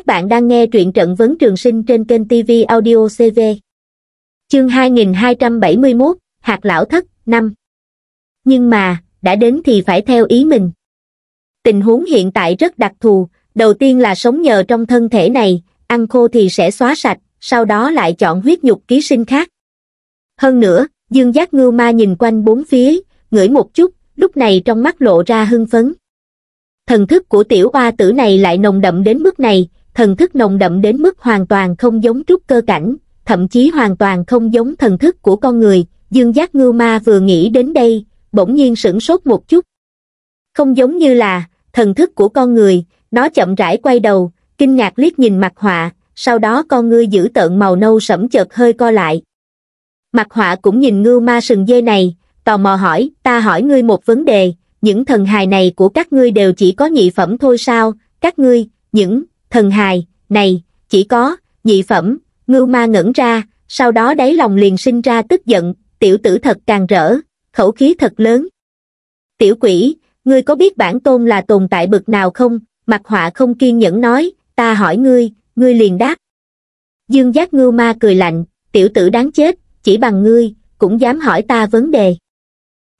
Các bạn đang nghe truyện trận vấn trường sinh trên kênh TV Audio CV. Chương 2271, Hạt Lão Thất, năm Nhưng mà, đã đến thì phải theo ý mình. Tình huống hiện tại rất đặc thù, đầu tiên là sống nhờ trong thân thể này, ăn khô thì sẽ xóa sạch, sau đó lại chọn huyết nhục ký sinh khác. Hơn nữa, dương giác ngưu ma nhìn quanh bốn phía, ngửi một chút, lúc này trong mắt lộ ra hưng phấn. Thần thức của tiểu oa tử này lại nồng đậm đến mức này, thần thức nồng đậm đến mức hoàn toàn không giống trúc cơ cảnh, thậm chí hoàn toàn không giống thần thức của con người, dương giác ngưu ma vừa nghĩ đến đây, bỗng nhiên sửng sốt một chút. Không giống như là, thần thức của con người, nó chậm rãi quay đầu, kinh ngạc liếc nhìn mặt họa, sau đó con ngươi giữ tợn màu nâu sẫm chợt hơi co lại. Mặt họa cũng nhìn ngưu ma sừng dê này, tò mò hỏi, ta hỏi ngươi một vấn đề, những thần hài này của các ngươi đều chỉ có nhị phẩm thôi sao, các ngươi, những thần hài, này, chỉ có, nhị phẩm, ngưu ma ngẩn ra, sau đó đáy lòng liền sinh ra tức giận, tiểu tử thật càng rỡ, khẩu khí thật lớn. Tiểu quỷ, ngươi có biết bản tôn là tồn tại bực nào không? Mặt họa không kiên nhẫn nói, ta hỏi ngươi, ngươi liền đáp. Dương giác ngưu ma cười lạnh, tiểu tử đáng chết, chỉ bằng ngươi, cũng dám hỏi ta vấn đề.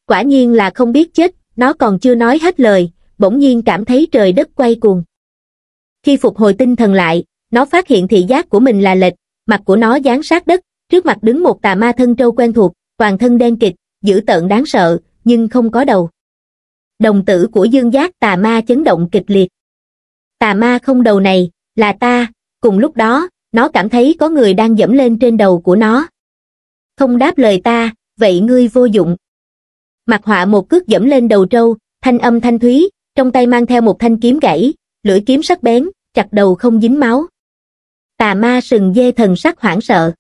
Quả nhiên là không biết chết, nó còn chưa nói hết lời, bỗng nhiên cảm thấy trời đất quay cuồng. Khi phục hồi tinh thần lại, nó phát hiện thị giác của mình là lệch, mặt của nó dán sát đất, trước mặt đứng một tà ma thân trâu quen thuộc, toàn thân đen kịch, dữ tợn đáng sợ, nhưng không có đầu. Đồng tử của dương giác tà ma chấn động kịch liệt. Tà ma không đầu này, là ta, cùng lúc đó, nó cảm thấy có người đang dẫm lên trên đầu của nó. Không đáp lời ta, vậy ngươi vô dụng. Mặt họa một cước dẫm lên đầu trâu, thanh âm thanh thúy, trong tay mang theo một thanh kiếm gãy, lưỡi kiếm sắc bén, chặt đầu không dính máu. Tà ma sừng dê thần sắc hoảng sợ.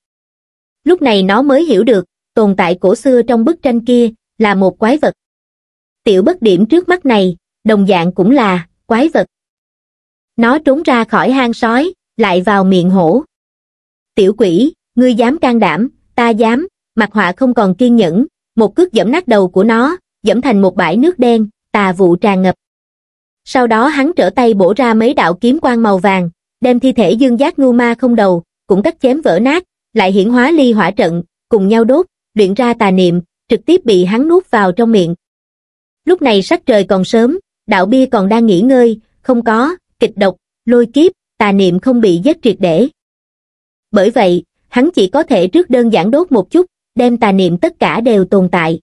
Lúc này nó mới hiểu được, tồn tại cổ xưa trong bức tranh kia là một quái vật. Tiểu bất điểm trước mắt này, đồng dạng cũng là quái vật. Nó trốn ra khỏi hang sói, lại vào miệng hổ. Tiểu quỷ, ngươi dám can đảm, ta dám, mặt họa không còn kiên nhẫn, một cước giẫm nát đầu của nó, giẫm thành một bãi nước đen, tà vụ tràn ngập. Sau đó hắn trở tay bổ ra mấy đạo kiếm quang màu vàng, đem thi thể dương giác ngưu ma không đầu, cũng cắt chém vỡ nát, lại hiển hóa ly hỏa trận, cùng nhau đốt, luyện ra tà niệm, trực tiếp bị hắn nuốt vào trong miệng. Lúc này sắc trời còn sớm, đạo bia còn đang nghỉ ngơi, không có, kịch độc, lôi kiếp, tà niệm không bị giết triệt để. Bởi vậy, hắn chỉ có thể trước đơn giản đốt một chút, đem tà niệm tất cả đều tồn tại.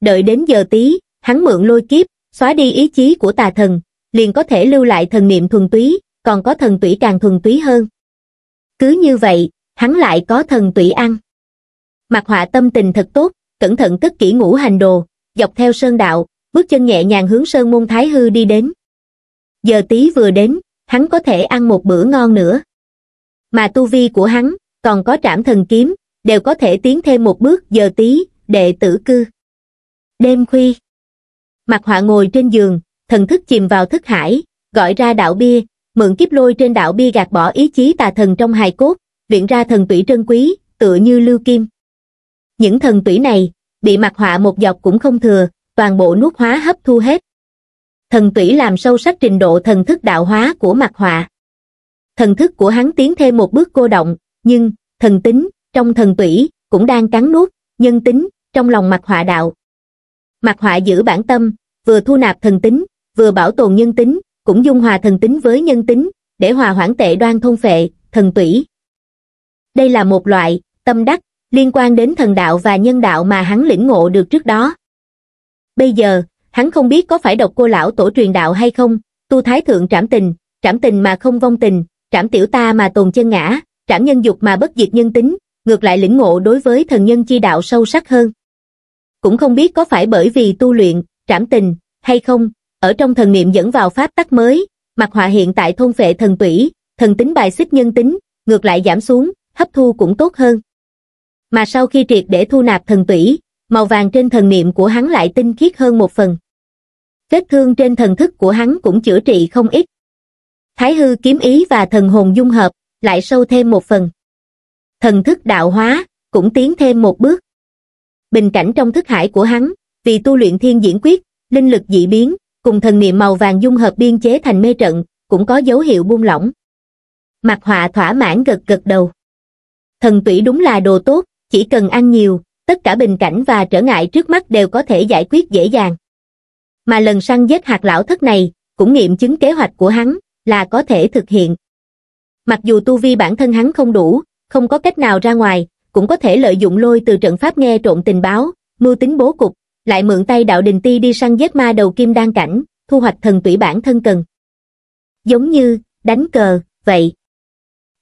Đợi đến giờ tí, hắn mượn lôi kiếp, xóa đi ý chí của tà thần, liền có thể lưu lại thần niệm thuần túy, còn có thần tủy càng thuần túy hơn. Cứ như vậy, hắn lại có thần tủy ăn. Mặt họa tâm tình thật tốt, cẩn thận cất kỹ ngũ hành đồ, dọc theo sơn đạo, bước chân nhẹ nhàng hướng sơn môn thái hư đi đến. Giờ tí vừa đến, hắn có thể ăn một bữa ngon nữa. Mà tu vi của hắn, còn có trảm thần kiếm, đều có thể tiến thêm một bước giờ tí, đệ tử cư. Đêm khuya, Mặt họa ngồi trên giường, thần thức chìm vào thức hải, gọi ra đạo bia, mượn kiếp lôi trên đạo bia gạt bỏ ý chí tà thần trong hài cốt, luyện ra thần tủy trân quý, tựa như lưu kim. Những thần tủy này, bị mặt họa một dọc cũng không thừa, toàn bộ nuốt hóa hấp thu hết. Thần tủy làm sâu sắc trình độ thần thức đạo hóa của mặt họa. Thần thức của hắn tiến thêm một bước cô động, nhưng, thần tính, trong thần tủy, cũng đang cắn nuốt, nhân tính, trong lòng mặt họa đạo, Mạc Họa giữ bản tâm, vừa thu nạp thần tính, vừa bảo tồn nhân tính, cũng dung hòa thần tính với nhân tính, để hòa hoãn tệ đoan thông phệ, thần tủy. Đây là một loại, tâm đắc, liên quan đến thần đạo và nhân đạo mà hắn lĩnh ngộ được trước đó. Bây giờ, hắn không biết có phải độc cô lão tổ truyền đạo hay không, tu thái thượng trảm tình, trảm tình mà không vong tình, trảm tiểu ta mà tồn chân ngã, trảm nhân dục mà bất diệt nhân tính, ngược lại lĩnh ngộ đối với thần nhân chi đạo sâu sắc hơn cũng không biết có phải bởi vì tu luyện, trảm tình, hay không, ở trong thần niệm dẫn vào pháp tắc mới, mặt họa hiện tại thôn phệ thần tủy, thần tính bài xích nhân tính, ngược lại giảm xuống, hấp thu cũng tốt hơn. Mà sau khi triệt để thu nạp thần tủy, màu vàng trên thần niệm của hắn lại tinh khiết hơn một phần. Vết thương trên thần thức của hắn cũng chữa trị không ít. Thái hư kiếm ý và thần hồn dung hợp, lại sâu thêm một phần. Thần thức đạo hóa, cũng tiến thêm một bước bình cảnh trong thức hải của hắn, vì tu luyện thiên diễn quyết, linh lực dị biến, cùng thần niệm màu vàng dung hợp biên chế thành mê trận, cũng có dấu hiệu buông lỏng. Mặt họa thỏa mãn gật gật đầu. Thần tủy đúng là đồ tốt, chỉ cần ăn nhiều, tất cả bình cảnh và trở ngại trước mắt đều có thể giải quyết dễ dàng. Mà lần săn giết hạt lão thất này, cũng nghiệm chứng kế hoạch của hắn, là có thể thực hiện. Mặc dù tu vi bản thân hắn không đủ, không có cách nào ra ngoài, cũng có thể lợi dụng lôi từ trận pháp nghe trộn tình báo, mưu tính bố cục, lại mượn tay đạo đình ti đi săn giết ma đầu kim đan cảnh, thu hoạch thần tủy bản thân cần. Giống như, đánh cờ, vậy.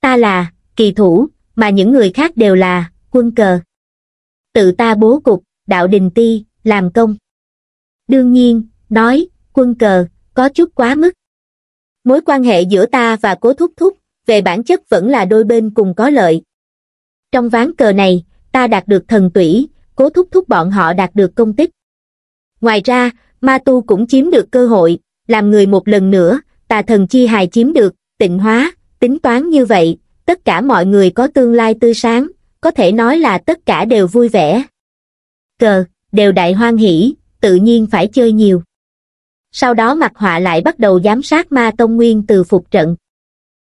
Ta là, kỳ thủ, mà những người khác đều là, quân cờ. Tự ta bố cục, đạo đình ti, làm công. Đương nhiên, nói, quân cờ, có chút quá mức. Mối quan hệ giữa ta và cố thúc thúc, về bản chất vẫn là đôi bên cùng có lợi. Trong ván cờ này, ta đạt được thần tủy, cố thúc thúc bọn họ đạt được công tích. Ngoài ra, ma tu cũng chiếm được cơ hội, làm người một lần nữa, tà thần chi hài chiếm được, tịnh hóa, tính toán như vậy, tất cả mọi người có tương lai tươi sáng, có thể nói là tất cả đều vui vẻ. Cờ, đều đại hoan hỷ, tự nhiên phải chơi nhiều. Sau đó mặt họa lại bắt đầu giám sát ma tông nguyên từ phục trận.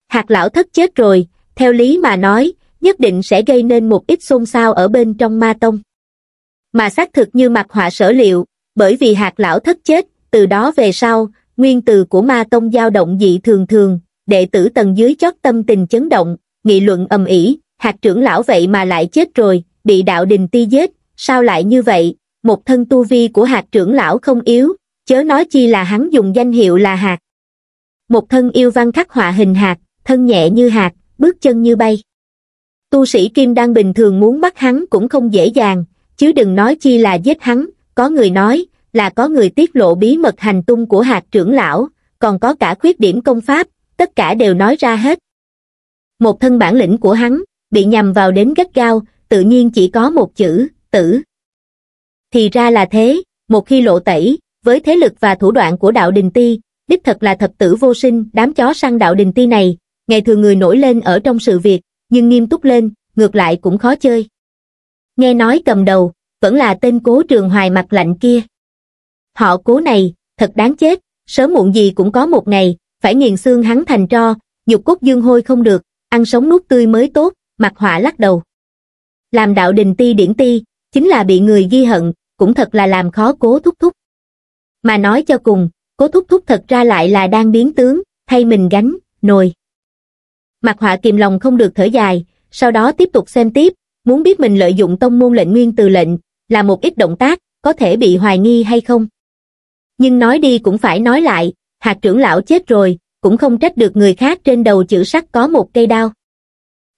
Hạt lão thất chết rồi, theo lý mà nói, nhất định sẽ gây nên một ít xôn xao ở bên trong ma tông. Mà xác thực như mặt họa sở liệu, bởi vì hạt lão thất chết, từ đó về sau, nguyên từ của ma tông dao động dị thường thường, đệ tử tầng dưới chót tâm tình chấn động, nghị luận ầm ĩ, hạt trưởng lão vậy mà lại chết rồi, bị đạo đình ti giết, sao lại như vậy, một thân tu vi của hạt trưởng lão không yếu, chớ nói chi là hắn dùng danh hiệu là hạt. Một thân yêu văn khắc họa hình hạt, thân nhẹ như hạt, bước chân như bay tu sĩ Kim Đan bình thường muốn bắt hắn cũng không dễ dàng, chứ đừng nói chi là giết hắn, có người nói là có người tiết lộ bí mật hành tung của hạt trưởng lão, còn có cả khuyết điểm công pháp, tất cả đều nói ra hết. Một thân bản lĩnh của hắn, bị nhầm vào đến gắt gao, tự nhiên chỉ có một chữ, tử. Thì ra là thế, một khi lộ tẩy, với thế lực và thủ đoạn của đạo đình ti, đích thật là thập tử vô sinh, đám chó săn đạo đình ti này, ngày thường người nổi lên ở trong sự việc, nhưng nghiêm túc lên, ngược lại cũng khó chơi. Nghe nói cầm đầu, vẫn là tên cố trường hoài mặt lạnh kia. Họ cố này, thật đáng chết, sớm muộn gì cũng có một ngày, phải nghiền xương hắn thành tro, nhục cốt dương hôi không được, ăn sống nuốt tươi mới tốt, mặt họa lắc đầu. Làm đạo đình ti điển ti, chính là bị người ghi hận, cũng thật là làm khó cố thúc thúc. Mà nói cho cùng, cố thúc thúc thật ra lại là đang biến tướng, thay mình gánh, nồi mặt Họa kìm lòng không được thở dài, sau đó tiếp tục xem tiếp, muốn biết mình lợi dụng tông môn lệnh nguyên từ lệnh, là một ít động tác, có thể bị hoài nghi hay không. Nhưng nói đi cũng phải nói lại, hạt trưởng lão chết rồi, cũng không trách được người khác trên đầu chữ sắt có một cây đao.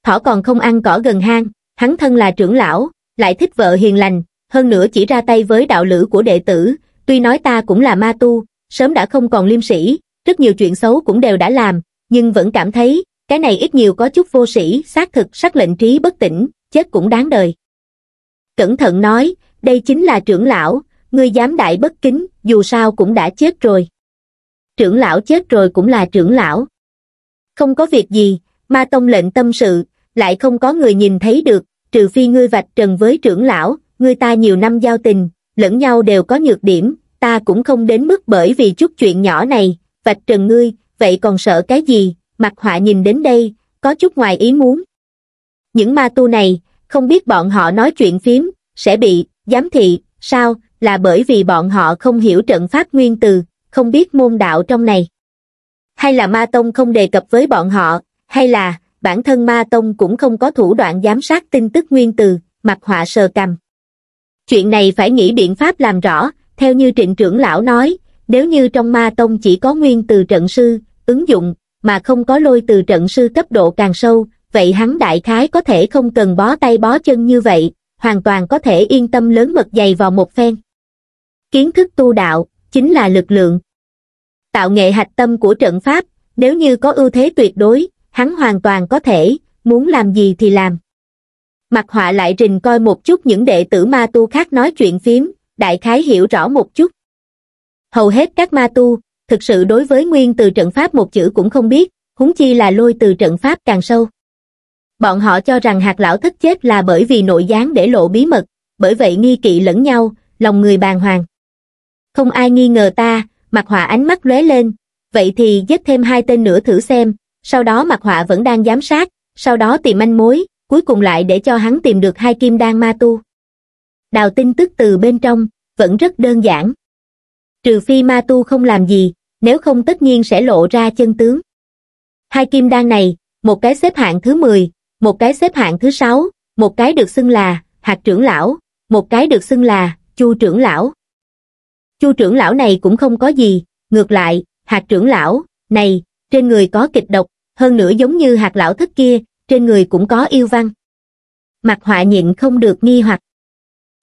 Thỏ còn không ăn cỏ gần hang, hắn thân là trưởng lão, lại thích vợ hiền lành, hơn nữa chỉ ra tay với đạo lữ của đệ tử, tuy nói ta cũng là ma tu, sớm đã không còn liêm sĩ, rất nhiều chuyện xấu cũng đều đã làm, nhưng vẫn cảm thấy, cái này ít nhiều có chút vô sĩ, xác thực sắc lệnh trí bất tỉnh, chết cũng đáng đời. Cẩn thận nói, đây chính là trưởng lão, ngươi dám đại bất kính, dù sao cũng đã chết rồi. Trưởng lão chết rồi cũng là trưởng lão. Không có việc gì, ma tông lệnh tâm sự, lại không có người nhìn thấy được, trừ phi ngươi vạch trần với trưởng lão, ngươi ta nhiều năm giao tình, lẫn nhau đều có nhược điểm, ta cũng không đến mức bởi vì chút chuyện nhỏ này, vạch trần ngươi, vậy còn sợ cái gì, mặt họa nhìn đến đây có chút ngoài ý muốn những ma tu này không biết bọn họ nói chuyện phiếm sẽ bị giám thị sao là bởi vì bọn họ không hiểu trận pháp nguyên từ không biết môn đạo trong này hay là ma tông không đề cập với bọn họ hay là bản thân ma tông cũng không có thủ đoạn giám sát tin tức nguyên từ mặt họa sờ cầm chuyện này phải nghĩ biện pháp làm rõ theo như trịnh trưởng lão nói nếu như trong ma tông chỉ có nguyên từ trận sư ứng dụng mà không có lôi từ trận sư cấp độ càng sâu, vậy hắn đại khái có thể không cần bó tay bó chân như vậy, hoàn toàn có thể yên tâm lớn mật dày vào một phen. Kiến thức tu đạo, chính là lực lượng. Tạo nghệ hạch tâm của trận pháp, nếu như có ưu thế tuyệt đối, hắn hoàn toàn có thể, muốn làm gì thì làm. Mặt họa lại rình coi một chút những đệ tử ma tu khác nói chuyện phím, đại khái hiểu rõ một chút. Hầu hết các ma tu, thực sự đối với nguyên từ trận pháp một chữ cũng không biết, huống chi là lôi từ trận pháp càng sâu. Bọn họ cho rằng hạt lão thất chết là bởi vì nội gián để lộ bí mật, bởi vậy nghi kỵ lẫn nhau, lòng người bàn hoàng. Không ai nghi ngờ ta, mặt họa ánh mắt lóe lên, vậy thì giết thêm hai tên nữa thử xem, sau đó mặt họa vẫn đang giám sát, sau đó tìm manh mối, cuối cùng lại để cho hắn tìm được hai kim đan ma tu. Đào tin tức từ bên trong, vẫn rất đơn giản trừ phi ma tu không làm gì, nếu không tất nhiên sẽ lộ ra chân tướng. Hai kim đan này, một cái xếp hạng thứ 10, một cái xếp hạng thứ 6, một cái được xưng là hạt trưởng lão, một cái được xưng là chu trưởng lão. Chu trưởng lão này cũng không có gì, ngược lại, hạt trưởng lão, này, trên người có kịch độc, hơn nữa giống như hạt lão thất kia, trên người cũng có yêu văn. Mặt họa nhịn không được nghi hoặc.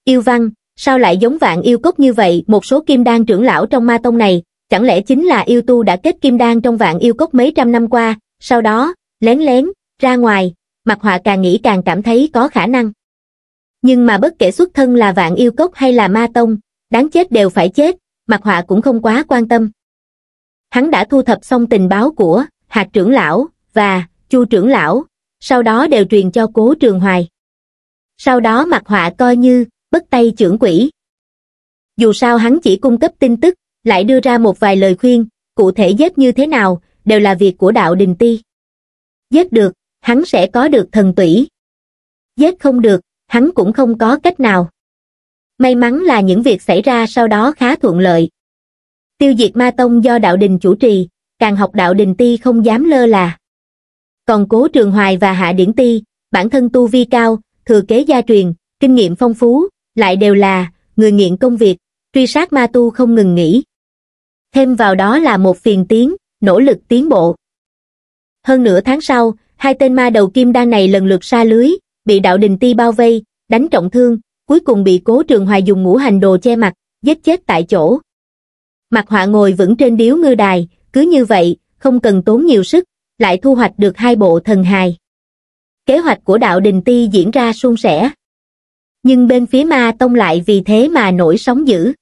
Yêu văn, Sao lại giống vạn yêu cốc như vậy, một số kim đan trưởng lão trong ma tông này, chẳng lẽ chính là yêu tu đã kết kim đan trong vạn yêu cốc mấy trăm năm qua, sau đó, lén lén, ra ngoài, mặt họa càng nghĩ càng cảm thấy có khả năng. Nhưng mà bất kể xuất thân là vạn yêu cốc hay là ma tông, đáng chết đều phải chết, mặt họa cũng không quá quan tâm. Hắn đã thu thập xong tình báo của hạt trưởng lão và chu trưởng lão, sau đó đều truyền cho cố trường hoài. Sau đó mặt họa coi như bất tay trưởng quỹ dù sao hắn chỉ cung cấp tin tức lại đưa ra một vài lời khuyên cụ thể giết như thế nào đều là việc của đạo đình ti giết được hắn sẽ có được thần tủy giết không được hắn cũng không có cách nào may mắn là những việc xảy ra sau đó khá thuận lợi tiêu diệt ma tông do đạo đình chủ trì càng học đạo đình ti không dám lơ là còn cố trường hoài và hạ điển ti bản thân tu vi cao thừa kế gia truyền kinh nghiệm phong phú lại đều là người nghiện công việc, truy sát ma tu không ngừng nghỉ. Thêm vào đó là một phiền tiến, nỗ lực tiến bộ. Hơn nửa tháng sau, hai tên ma đầu kim đan này lần lượt xa lưới, bị đạo đình ti bao vây, đánh trọng thương, cuối cùng bị cố trường hoài dùng ngũ hành đồ che mặt, giết chết tại chỗ. Mặt họa ngồi vững trên điếu ngư đài, cứ như vậy, không cần tốn nhiều sức, lại thu hoạch được hai bộ thần hài. Kế hoạch của đạo đình ti diễn ra suôn sẻ nhưng bên phía ma tông lại vì thế mà nổi sóng dữ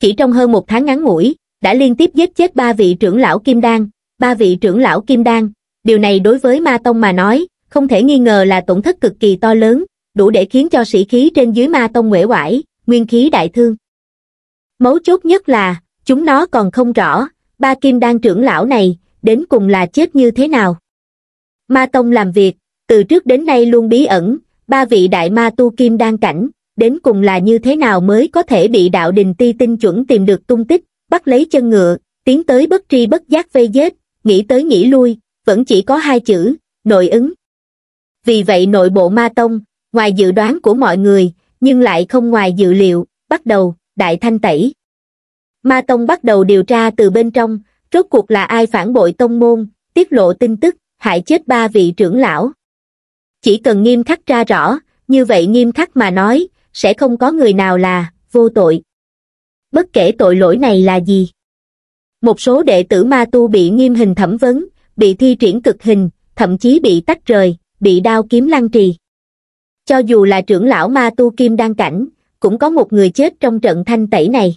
chỉ trong hơn một tháng ngắn ngủi đã liên tiếp giết chết ba vị trưởng lão kim đan ba vị trưởng lão kim đan điều này đối với ma tông mà nói không thể nghi ngờ là tổn thất cực kỳ to lớn đủ để khiến cho sĩ khí trên dưới ma tông uể quải nguyên khí đại thương mấu chốt nhất là chúng nó còn không rõ ba kim đan trưởng lão này đến cùng là chết như thế nào ma tông làm việc từ trước đến nay luôn bí ẩn ba vị đại ma tu kim đang cảnh, đến cùng là như thế nào mới có thể bị đạo đình ti tinh chuẩn tìm được tung tích, bắt lấy chân ngựa, tiến tới bất tri bất giác vây giết, nghĩ tới nghĩ lui, vẫn chỉ có hai chữ, nội ứng. Vì vậy nội bộ ma tông, ngoài dự đoán của mọi người, nhưng lại không ngoài dự liệu, bắt đầu, đại thanh tẩy. Ma tông bắt đầu điều tra từ bên trong, rốt cuộc là ai phản bội tông môn, tiết lộ tin tức, hại chết ba vị trưởng lão chỉ cần nghiêm khắc ra rõ như vậy nghiêm khắc mà nói sẽ không có người nào là vô tội bất kể tội lỗi này là gì một số đệ tử ma tu bị nghiêm hình thẩm vấn bị thi triển cực hình thậm chí bị tách rời bị đao kiếm lăng trì cho dù là trưởng lão ma tu kim đăng cảnh cũng có một người chết trong trận thanh tẩy này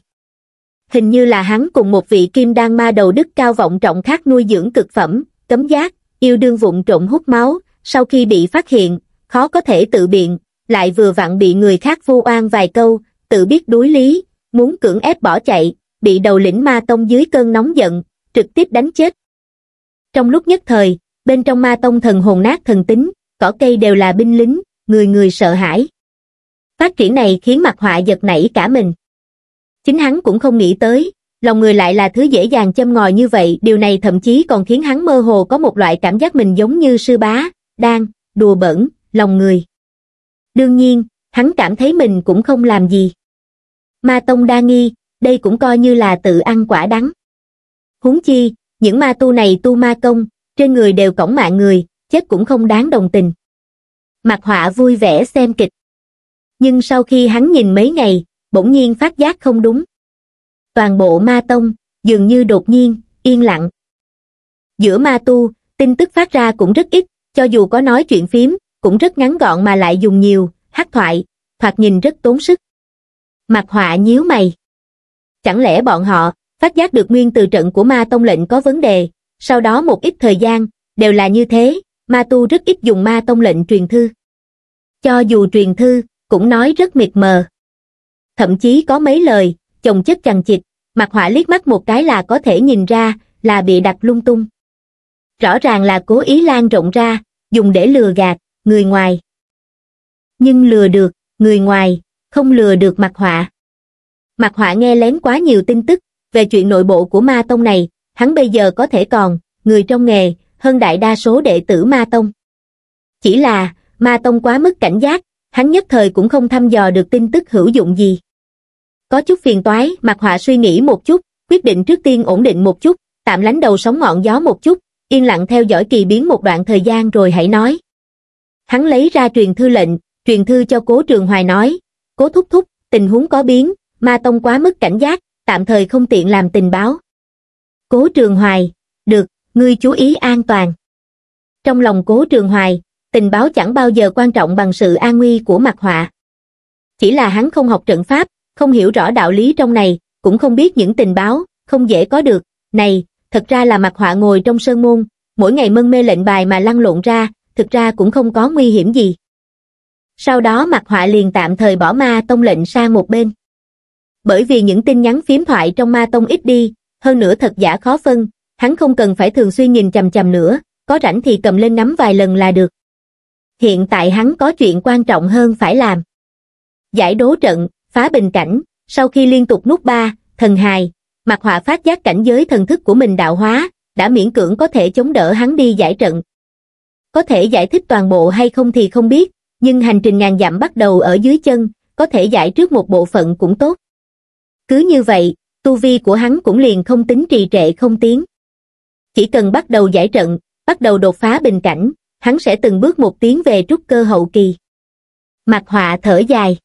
hình như là hắn cùng một vị kim đan ma đầu đức cao vọng trọng khác nuôi dưỡng cực phẩm cấm giác yêu đương vụn trộm hút máu sau khi bị phát hiện, khó có thể tự biện, lại vừa vặn bị người khác vu oan vài câu, tự biết đuối lý, muốn cưỡng ép bỏ chạy, bị đầu lĩnh ma tông dưới cơn nóng giận, trực tiếp đánh chết. Trong lúc nhất thời, bên trong ma tông thần hồn nát thần tính, cỏ cây đều là binh lính, người người sợ hãi. Phát triển này khiến mặt họa giật nảy cả mình. Chính hắn cũng không nghĩ tới, lòng người lại là thứ dễ dàng châm ngòi như vậy, điều này thậm chí còn khiến hắn mơ hồ có một loại cảm giác mình giống như sư bá, đang đùa bẩn lòng người. Đương nhiên, hắn cảm thấy mình cũng không làm gì. Ma Tông đa nghi, đây cũng coi như là tự ăn quả đắng. Huống chi, những ma tu này tu ma công, trên người đều cổng mạng người, chết cũng không đáng đồng tình. Mặt họa vui vẻ xem kịch. Nhưng sau khi hắn nhìn mấy ngày, bỗng nhiên phát giác không đúng. Toàn bộ ma tông, dường như đột nhiên, yên lặng. Giữa ma tu, tin tức phát ra cũng rất ít, cho dù có nói chuyện phím cũng rất ngắn gọn mà lại dùng nhiều hát thoại thoạt nhìn rất tốn sức mặt họa nhíu mày chẳng lẽ bọn họ phát giác được nguyên từ trận của ma tông lệnh có vấn đề sau đó một ít thời gian đều là như thế ma tu rất ít dùng ma tông lệnh truyền thư cho dù truyền thư cũng nói rất mịt mờ thậm chí có mấy lời chồng chất chằng chịt mặt họa liếc mắt một cái là có thể nhìn ra là bị đặt lung tung rõ ràng là cố ý lan rộng ra dùng để lừa gạt người ngoài nhưng lừa được người ngoài không lừa được mặt họa mặt họa nghe lén quá nhiều tin tức về chuyện nội bộ của ma tông này hắn bây giờ có thể còn người trong nghề hơn đại đa số đệ tử ma tông chỉ là ma tông quá mức cảnh giác hắn nhất thời cũng không thăm dò được tin tức hữu dụng gì có chút phiền toái mặt họa suy nghĩ một chút quyết định trước tiên ổn định một chút tạm lánh đầu sóng ngọn gió một chút yên lặng theo dõi kỳ biến một đoạn thời gian rồi hãy nói. Hắn lấy ra truyền thư lệnh, truyền thư cho cố trường hoài nói, cố thúc thúc, tình huống có biến, ma tông quá mức cảnh giác, tạm thời không tiện làm tình báo. Cố trường hoài, được, ngươi chú ý an toàn. Trong lòng cố trường hoài, tình báo chẳng bao giờ quan trọng bằng sự an nguy của mặt họa. Chỉ là hắn không học trận pháp, không hiểu rõ đạo lý trong này, cũng không biết những tình báo, không dễ có được, này, thật ra là mặt họa ngồi trong sơn môn, mỗi ngày mân mê lệnh bài mà lăn lộn ra, thực ra cũng không có nguy hiểm gì. Sau đó mặt họa liền tạm thời bỏ ma tông lệnh sang một bên. Bởi vì những tin nhắn phím thoại trong ma tông ít đi, hơn nữa thật giả khó phân, hắn không cần phải thường xuyên nhìn chầm chầm nữa, có rảnh thì cầm lên nắm vài lần là được. Hiện tại hắn có chuyện quan trọng hơn phải làm. Giải đố trận, phá bình cảnh, sau khi liên tục nút ba, thần hài, Mặt Họa phát giác cảnh giới thần thức của mình đạo hóa, đã miễn cưỡng có thể chống đỡ hắn đi giải trận. Có thể giải thích toàn bộ hay không thì không biết, nhưng hành trình ngàn dặm bắt đầu ở dưới chân, có thể giải trước một bộ phận cũng tốt. Cứ như vậy, tu vi của hắn cũng liền không tính trì trệ không tiến. Chỉ cần bắt đầu giải trận, bắt đầu đột phá bình cảnh, hắn sẽ từng bước một tiến về trúc cơ hậu kỳ. Mặt họa thở dài.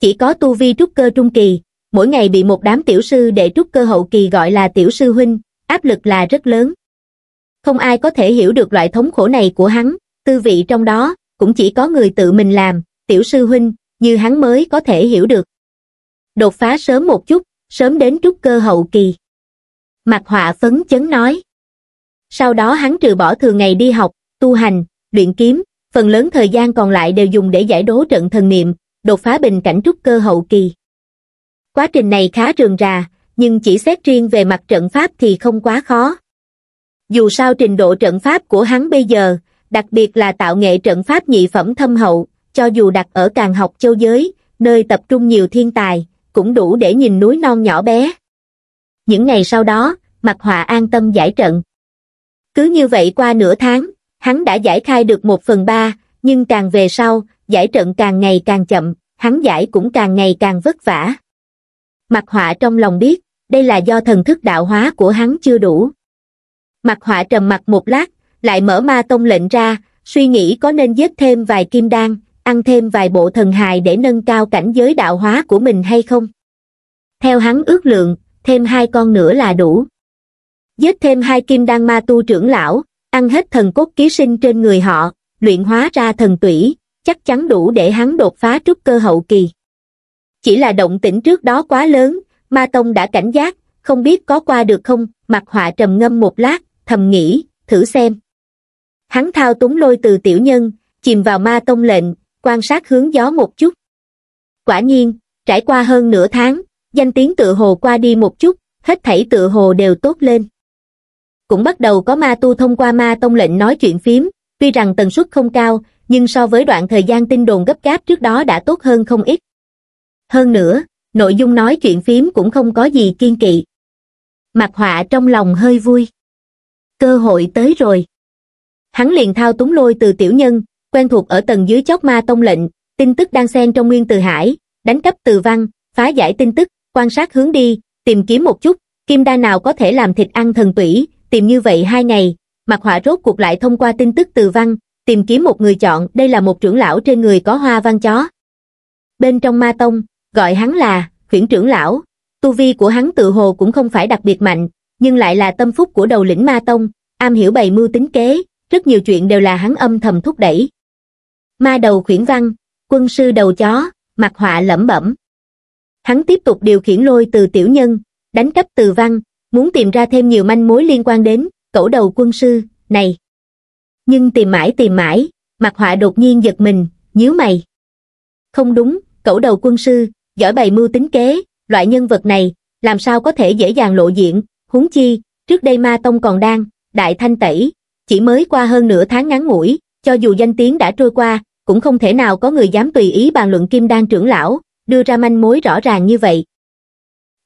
Chỉ có tu vi trúc cơ trung kỳ, mỗi ngày bị một đám tiểu sư đệ trúc cơ hậu kỳ gọi là tiểu sư huynh, áp lực là rất lớn. Không ai có thể hiểu được loại thống khổ này của hắn, tư vị trong đó, cũng chỉ có người tự mình làm, tiểu sư huynh, như hắn mới có thể hiểu được. Đột phá sớm một chút, sớm đến trúc cơ hậu kỳ. Mặt họa phấn chấn nói. Sau đó hắn trừ bỏ thường ngày đi học, tu hành, luyện kiếm, phần lớn thời gian còn lại đều dùng để giải đố trận thần niệm, đột phá bình cảnh trúc cơ hậu kỳ. Quá trình này khá rườm rà, nhưng chỉ xét riêng về mặt trận pháp thì không quá khó. Dù sao trình độ trận pháp của hắn bây giờ, đặc biệt là tạo nghệ trận pháp nhị phẩm thâm hậu, cho dù đặt ở càng học châu giới, nơi tập trung nhiều thiên tài, cũng đủ để nhìn núi non nhỏ bé. Những ngày sau đó, mặt Họa an tâm giải trận. Cứ như vậy qua nửa tháng, hắn đã giải khai được một phần ba, nhưng càng về sau, giải trận càng ngày càng chậm, hắn giải cũng càng ngày càng vất vả. Mặt họa trong lòng biết, đây là do thần thức đạo hóa của hắn chưa đủ. Mặt họa trầm mặt một lát, lại mở ma tông lệnh ra, suy nghĩ có nên giết thêm vài kim đan, ăn thêm vài bộ thần hài để nâng cao cảnh giới đạo hóa của mình hay không. Theo hắn ước lượng, thêm hai con nữa là đủ. Giết thêm hai kim đan ma tu trưởng lão, ăn hết thần cốt ký sinh trên người họ, luyện hóa ra thần tủy, chắc chắn đủ để hắn đột phá trúc cơ hậu kỳ chỉ là động tĩnh trước đó quá lớn ma tông đã cảnh giác không biết có qua được không mặt họa trầm ngâm một lát thầm nghĩ thử xem hắn thao túng lôi từ tiểu nhân chìm vào ma tông lệnh quan sát hướng gió một chút quả nhiên trải qua hơn nửa tháng danh tiếng tự hồ qua đi một chút hết thảy tự hồ đều tốt lên cũng bắt đầu có ma tu thông qua ma tông lệnh nói chuyện phím tuy rằng tần suất không cao nhưng so với đoạn thời gian tin đồn gấp gáp trước đó đã tốt hơn không ít hơn nữa nội dung nói chuyện phím cũng không có gì kiên kỵ mặt họa trong lòng hơi vui cơ hội tới rồi hắn liền thao túng lôi từ tiểu nhân quen thuộc ở tầng dưới chót ma tông lệnh tin tức đang xen trong nguyên từ hải đánh cấp từ văn phá giải tin tức quan sát hướng đi tìm kiếm một chút kim đa nào có thể làm thịt ăn thần tủy tìm như vậy hai ngày mặt họa rốt cuộc lại thông qua tin tức từ văn tìm kiếm một người chọn đây là một trưởng lão trên người có hoa văn chó bên trong ma tông gọi hắn là huyễn trưởng lão. Tu vi của hắn tự hồ cũng không phải đặc biệt mạnh, nhưng lại là tâm phúc của đầu lĩnh Ma Tông, am hiểu bày mưu tính kế, rất nhiều chuyện đều là hắn âm thầm thúc đẩy. Ma đầu khuyển văn, quân sư đầu chó, mặt họa lẩm bẩm. Hắn tiếp tục điều khiển lôi từ tiểu nhân, đánh cấp từ văn, muốn tìm ra thêm nhiều manh mối liên quan đến cẩu đầu quân sư, này. Nhưng tìm mãi tìm mãi, mặt họa đột nhiên giật mình, nhíu mày. Không đúng, cẩu đầu quân sư, giỏi bày mưu tính kế, loại nhân vật này, làm sao có thể dễ dàng lộ diện, huống chi, trước đây Ma Tông còn đang, đại thanh tẩy, chỉ mới qua hơn nửa tháng ngắn ngủi, cho dù danh tiếng đã trôi qua, cũng không thể nào có người dám tùy ý bàn luận Kim Đan trưởng lão, đưa ra manh mối rõ ràng như vậy.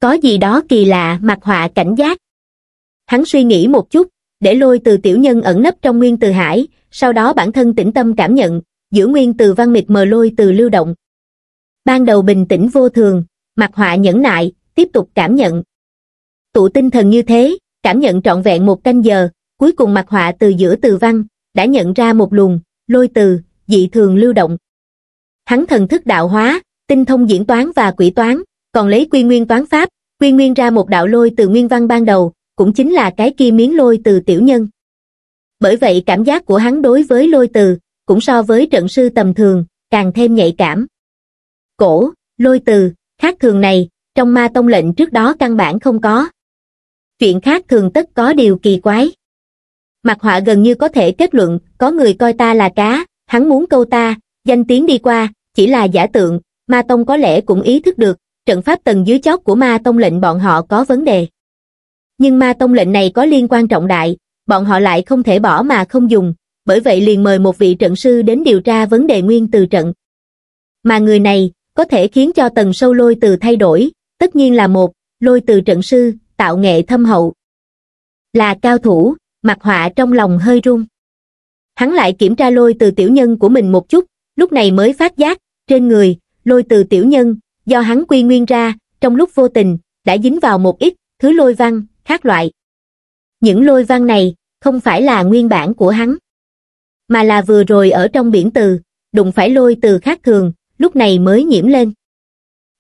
Có gì đó kỳ lạ mặt họa cảnh giác. Hắn suy nghĩ một chút, để lôi từ tiểu nhân ẩn nấp trong nguyên từ hải, sau đó bản thân tĩnh tâm cảm nhận, giữ nguyên từ văn mịt mờ lôi từ lưu động, ban đầu bình tĩnh vô thường, mặt họa nhẫn nại, tiếp tục cảm nhận. Tụ tinh thần như thế, cảm nhận trọn vẹn một canh giờ, cuối cùng mặt họa từ giữa từ văn, đã nhận ra một luồng, lôi từ, dị thường lưu động. Hắn thần thức đạo hóa, tinh thông diễn toán và quỷ toán, còn lấy quy nguyên toán pháp, quy nguyên ra một đạo lôi từ nguyên văn ban đầu, cũng chính là cái kia miếng lôi từ tiểu nhân. Bởi vậy cảm giác của hắn đối với lôi từ, cũng so với trận sư tầm thường, càng thêm nhạy cảm cổ, lôi từ, khác thường này, trong ma tông lệnh trước đó căn bản không có. Chuyện khác thường tất có điều kỳ quái. Mặt họa gần như có thể kết luận, có người coi ta là cá, hắn muốn câu ta, danh tiếng đi qua, chỉ là giả tượng, ma tông có lẽ cũng ý thức được, trận pháp tầng dưới chót của ma tông lệnh bọn họ có vấn đề. Nhưng ma tông lệnh này có liên quan trọng đại, bọn họ lại không thể bỏ mà không dùng, bởi vậy liền mời một vị trận sư đến điều tra vấn đề nguyên từ trận. Mà người này, có thể khiến cho tầng sâu lôi từ thay đổi, tất nhiên là một, lôi từ trận sư, tạo nghệ thâm hậu. Là cao thủ, mặt họa trong lòng hơi run. Hắn lại kiểm tra lôi từ tiểu nhân của mình một chút, lúc này mới phát giác, trên người, lôi từ tiểu nhân, do hắn quy nguyên ra, trong lúc vô tình, đã dính vào một ít, thứ lôi văn, khác loại. Những lôi văn này, không phải là nguyên bản của hắn, mà là vừa rồi ở trong biển từ, đụng phải lôi từ khác thường, lúc này mới nhiễm lên.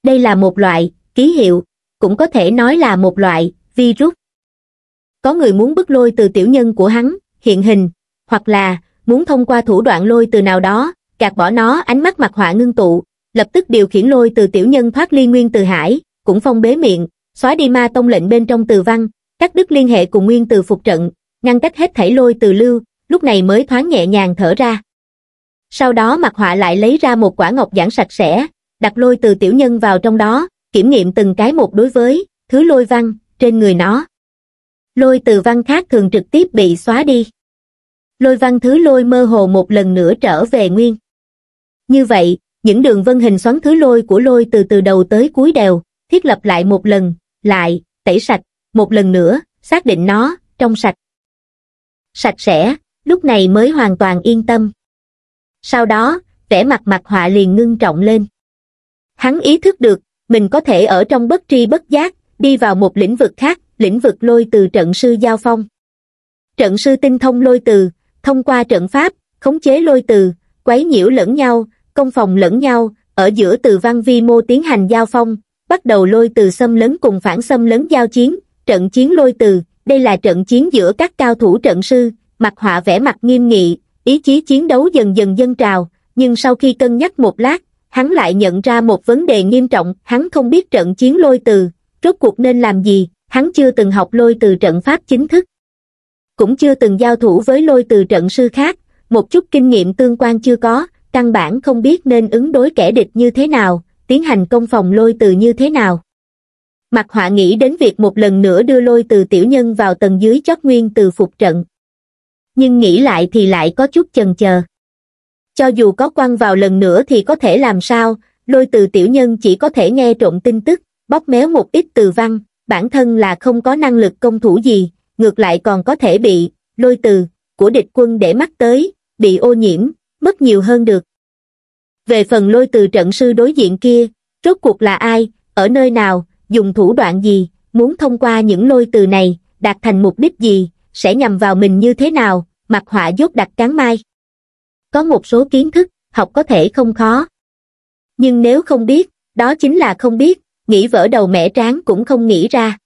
Đây là một loại, ký hiệu, cũng có thể nói là một loại, virus. Có người muốn bức lôi từ tiểu nhân của hắn, hiện hình, hoặc là muốn thông qua thủ đoạn lôi từ nào đó, gạt bỏ nó ánh mắt mặt họa ngưng tụ, lập tức điều khiển lôi từ tiểu nhân thoát ly nguyên từ hải, cũng phong bế miệng, xóa đi ma tông lệnh bên trong từ văn, cắt đứt liên hệ cùng nguyên từ phục trận, ngăn cách hết thảy lôi từ lưu, lúc này mới thoáng nhẹ nhàng thở ra sau đó mặt họa lại lấy ra một quả ngọc giản sạch sẽ đặt lôi từ tiểu nhân vào trong đó kiểm nghiệm từng cái một đối với thứ lôi văn trên người nó lôi từ văn khác thường trực tiếp bị xóa đi lôi văn thứ lôi mơ hồ một lần nữa trở về nguyên như vậy những đường vân hình xoắn thứ lôi của lôi từ từ đầu tới cuối đều thiết lập lại một lần lại tẩy sạch một lần nữa xác định nó trong sạch sạch sẽ lúc này mới hoàn toàn yên tâm sau đó vẻ mặt mặt họa liền ngưng trọng lên hắn ý thức được mình có thể ở trong bất tri bất giác đi vào một lĩnh vực khác lĩnh vực lôi từ trận sư giao phong trận sư tinh thông lôi từ thông qua trận pháp khống chế lôi từ quấy nhiễu lẫn nhau công phòng lẫn nhau ở giữa từ văn vi mô tiến hành giao phong bắt đầu lôi từ xâm lấn cùng phản xâm lấn giao chiến trận chiến lôi từ đây là trận chiến giữa các cao thủ trận sư mặt họa vẻ mặt nghiêm nghị ý chí chiến đấu dần dần dâng trào, nhưng sau khi cân nhắc một lát, hắn lại nhận ra một vấn đề nghiêm trọng, hắn không biết trận chiến lôi từ, rốt cuộc nên làm gì, hắn chưa từng học lôi từ trận pháp chính thức. Cũng chưa từng giao thủ với lôi từ trận sư khác, một chút kinh nghiệm tương quan chưa có, căn bản không biết nên ứng đối kẻ địch như thế nào, tiến hành công phòng lôi từ như thế nào. Mặt họa nghĩ đến việc một lần nữa đưa lôi từ tiểu nhân vào tầng dưới chót nguyên từ phục trận nhưng nghĩ lại thì lại có chút chần chờ cho dù có quăng vào lần nữa thì có thể làm sao lôi từ tiểu nhân chỉ có thể nghe trộm tin tức bóp méo một ít từ văn bản thân là không có năng lực công thủ gì ngược lại còn có thể bị lôi từ của địch quân để mắt tới bị ô nhiễm mất nhiều hơn được về phần lôi từ trận sư đối diện kia rốt cuộc là ai ở nơi nào dùng thủ đoạn gì muốn thông qua những lôi từ này đạt thành mục đích gì sẽ nhằm vào mình như thế nào, mặt họa dốt đặt cán mai. Có một số kiến thức, học có thể không khó. Nhưng nếu không biết, đó chính là không biết, nghĩ vỡ đầu mẻ tráng cũng không nghĩ ra.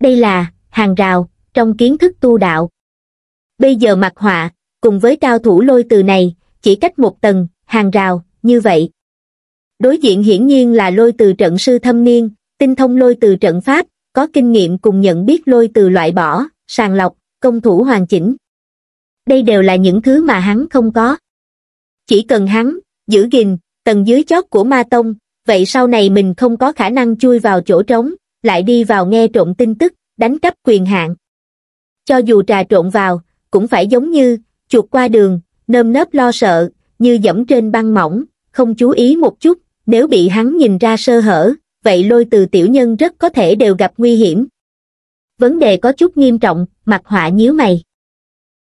Đây là, hàng rào, trong kiến thức tu đạo. Bây giờ mặt họa, cùng với cao thủ lôi từ này, chỉ cách một tầng, hàng rào, như vậy. Đối diện hiển nhiên là lôi từ trận sư thâm niên, tinh thông lôi từ trận pháp, có kinh nghiệm cùng nhận biết lôi từ loại bỏ, sàng lọc, công thủ hoàn chỉnh. Đây đều là những thứ mà hắn không có. Chỉ cần hắn, giữ gìn, tầng dưới chót của ma tông, vậy sau này mình không có khả năng chui vào chỗ trống, lại đi vào nghe trộn tin tức, đánh cắp quyền hạn. Cho dù trà trộn vào, cũng phải giống như, chuột qua đường, nơm nớp lo sợ, như dẫm trên băng mỏng, không chú ý một chút, nếu bị hắn nhìn ra sơ hở, vậy lôi từ tiểu nhân rất có thể đều gặp nguy hiểm. Vấn đề có chút nghiêm trọng, mặt họa nhíu mày.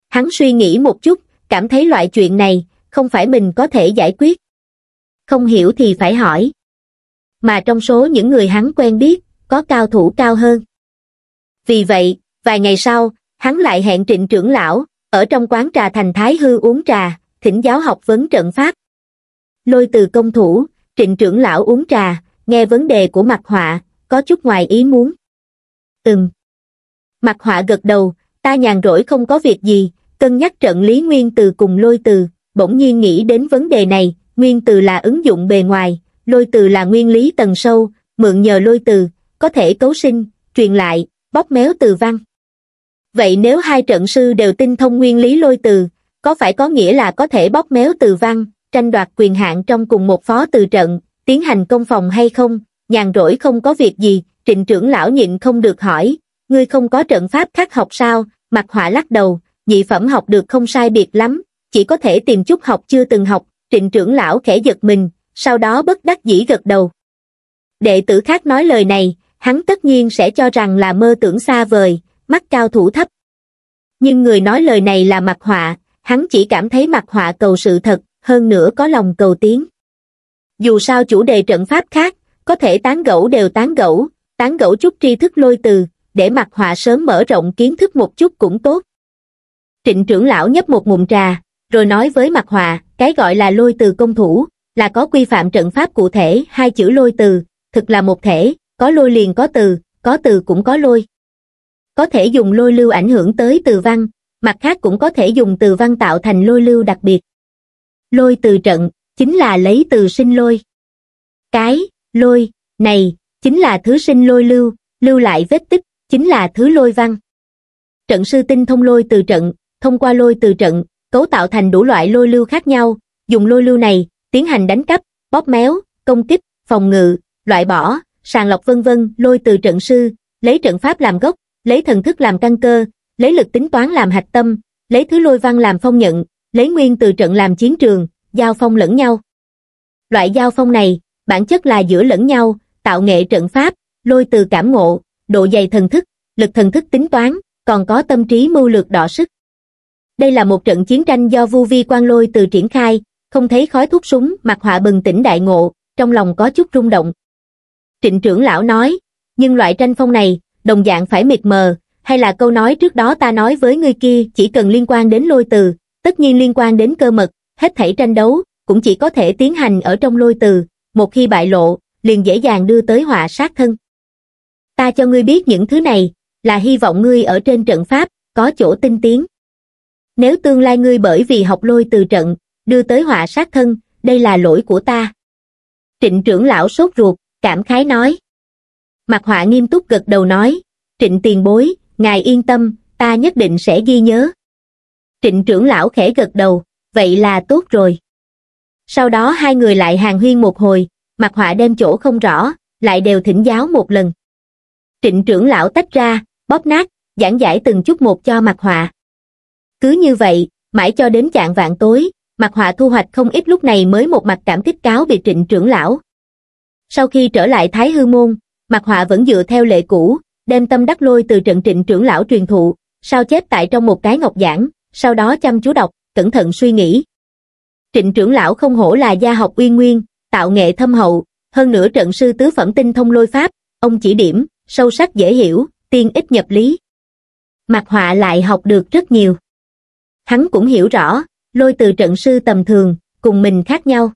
Hắn suy nghĩ một chút, cảm thấy loại chuyện này, không phải mình có thể giải quyết. Không hiểu thì phải hỏi. Mà trong số những người hắn quen biết, có cao thủ cao hơn. Vì vậy, vài ngày sau, hắn lại hẹn trịnh trưởng lão, ở trong quán trà thành Thái Hư uống trà, thỉnh giáo học vấn trận pháp. Lôi từ công thủ, trịnh trưởng lão uống trà, nghe vấn đề của mặt họa, có chút ngoài ý muốn. Ừm. Mặt họa gật đầu, ta nhàn rỗi không có việc gì, cân nhắc trận lý Nguyên Từ cùng Lôi Từ, bỗng nhiên nghĩ đến vấn đề này, Nguyên Từ là ứng dụng bề ngoài, Lôi Từ là nguyên lý tầng sâu, mượn nhờ Lôi Từ, có thể cấu sinh, truyền lại, bóp méo từ văn. Vậy nếu hai trận sư đều tinh thông nguyên lý Lôi Từ, có phải có nghĩa là có thể bóp méo từ văn, tranh đoạt quyền hạn trong cùng một phó từ trận, tiến hành công phòng hay không, nhàn rỗi không có việc gì, trịnh trưởng lão nhịn không được hỏi, ngươi không có trận pháp khắc học sao, mặt họa lắc đầu dị phẩm học được không sai biệt lắm chỉ có thể tìm chút học chưa từng học trịnh trưởng lão khẽ giật mình sau đó bất đắc dĩ gật đầu đệ tử khác nói lời này hắn tất nhiên sẽ cho rằng là mơ tưởng xa vời mắt cao thủ thấp nhưng người nói lời này là mặt họa hắn chỉ cảm thấy mặt họa cầu sự thật hơn nữa có lòng cầu tiến dù sao chủ đề trận pháp khác có thể tán gẫu đều tán gẫu tán gẫu chút tri thức lôi từ để mặt họa sớm mở rộng kiến thức một chút cũng tốt. Trịnh trưởng lão nhấp một ngụm trà, rồi nói với mặt họa, cái gọi là lôi từ công thủ, là có quy phạm trận pháp cụ thể, hai chữ lôi từ, thực là một thể, có lôi liền có từ, có từ cũng có lôi. Có thể dùng lôi lưu ảnh hưởng tới từ văn, mặt khác cũng có thể dùng từ văn tạo thành lôi lưu đặc biệt. Lôi từ trận, chính là lấy từ sinh lôi. Cái, lôi, này, chính là thứ sinh lôi lưu, lưu lại vết tích chính là thứ lôi văn. Trận sư tinh thông lôi từ trận, thông qua lôi từ trận, cấu tạo thành đủ loại lôi lưu khác nhau, dùng lôi lưu này, tiến hành đánh cắp, bóp méo, công kích, phòng ngự, loại bỏ, sàng lọc vân vân, lôi từ trận sư, lấy trận pháp làm gốc, lấy thần thức làm căn cơ, lấy lực tính toán làm hạch tâm, lấy thứ lôi văn làm phong nhận, lấy nguyên từ trận làm chiến trường, giao phong lẫn nhau. Loại giao phong này, bản chất là giữa lẫn nhau, tạo nghệ trận pháp, lôi từ cảm ngộ, độ dày thần thức, lực thần thức tính toán, còn có tâm trí mưu lược đỏ sức. Đây là một trận chiến tranh do Vu Vi Quan Lôi từ triển khai, không thấy khói thuốc súng, mặt họa bừng tỉnh đại ngộ, trong lòng có chút rung động. Trịnh trưởng lão nói, nhưng loại tranh phong này, đồng dạng phải mịt mờ, hay là câu nói trước đó ta nói với ngươi kia chỉ cần liên quan đến lôi từ, tất nhiên liên quan đến cơ mật, hết thảy tranh đấu, cũng chỉ có thể tiến hành ở trong lôi từ, một khi bại lộ, liền dễ dàng đưa tới họa sát thân ta cho ngươi biết những thứ này là hy vọng ngươi ở trên trận pháp có chỗ tinh tiến nếu tương lai ngươi bởi vì học lôi từ trận đưa tới họa sát thân đây là lỗi của ta trịnh trưởng lão sốt ruột cảm khái nói mặt họa nghiêm túc gật đầu nói trịnh tiền bối ngài yên tâm ta nhất định sẽ ghi nhớ trịnh trưởng lão khẽ gật đầu vậy là tốt rồi sau đó hai người lại hàng huyên một hồi mặt họa đem chỗ không rõ lại đều thỉnh giáo một lần trịnh trưởng lão tách ra bóp nát giảng giải từng chút một cho mặt họa cứ như vậy mãi cho đến chạng vạn tối mặt họa thu hoạch không ít lúc này mới một mặt cảm kích cáo biệt trịnh trưởng lão sau khi trở lại thái hư môn mặt họa vẫn dựa theo lệ cũ đem tâm đắc lôi từ trận trịnh trưởng lão truyền thụ sao chép tại trong một cái ngọc giảng sau đó chăm chú đọc cẩn thận suy nghĩ trịnh trưởng lão không hổ là gia học uy nguyên tạo nghệ thâm hậu hơn nữa trận sư tứ phẩm tinh thông lôi pháp ông chỉ điểm sâu sắc dễ hiểu, tiên ít nhập lý. Mặt họa lại học được rất nhiều. Hắn cũng hiểu rõ, lôi từ trận sư tầm thường, cùng mình khác nhau.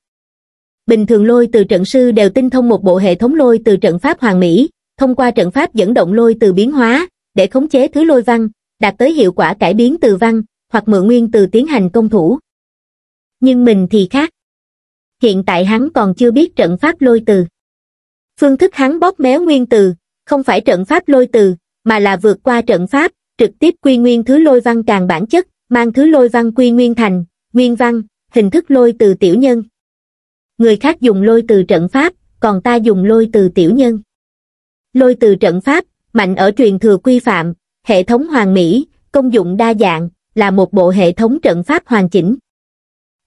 Bình thường lôi từ trận sư đều tinh thông một bộ hệ thống lôi từ trận pháp hoàng mỹ, thông qua trận pháp dẫn động lôi từ biến hóa, để khống chế thứ lôi văn, đạt tới hiệu quả cải biến từ văn, hoặc mượn nguyên từ tiến hành công thủ. Nhưng mình thì khác. Hiện tại hắn còn chưa biết trận pháp lôi từ. Phương thức hắn bóp méo nguyên từ, không phải trận pháp lôi từ, mà là vượt qua trận pháp, trực tiếp quy nguyên thứ lôi văn càng bản chất, mang thứ lôi văn quy nguyên thành, nguyên văn, hình thức lôi từ tiểu nhân. Người khác dùng lôi từ trận pháp, còn ta dùng lôi từ tiểu nhân. Lôi từ trận pháp, mạnh ở truyền thừa quy phạm, hệ thống hoàn mỹ, công dụng đa dạng, là một bộ hệ thống trận pháp hoàn chỉnh.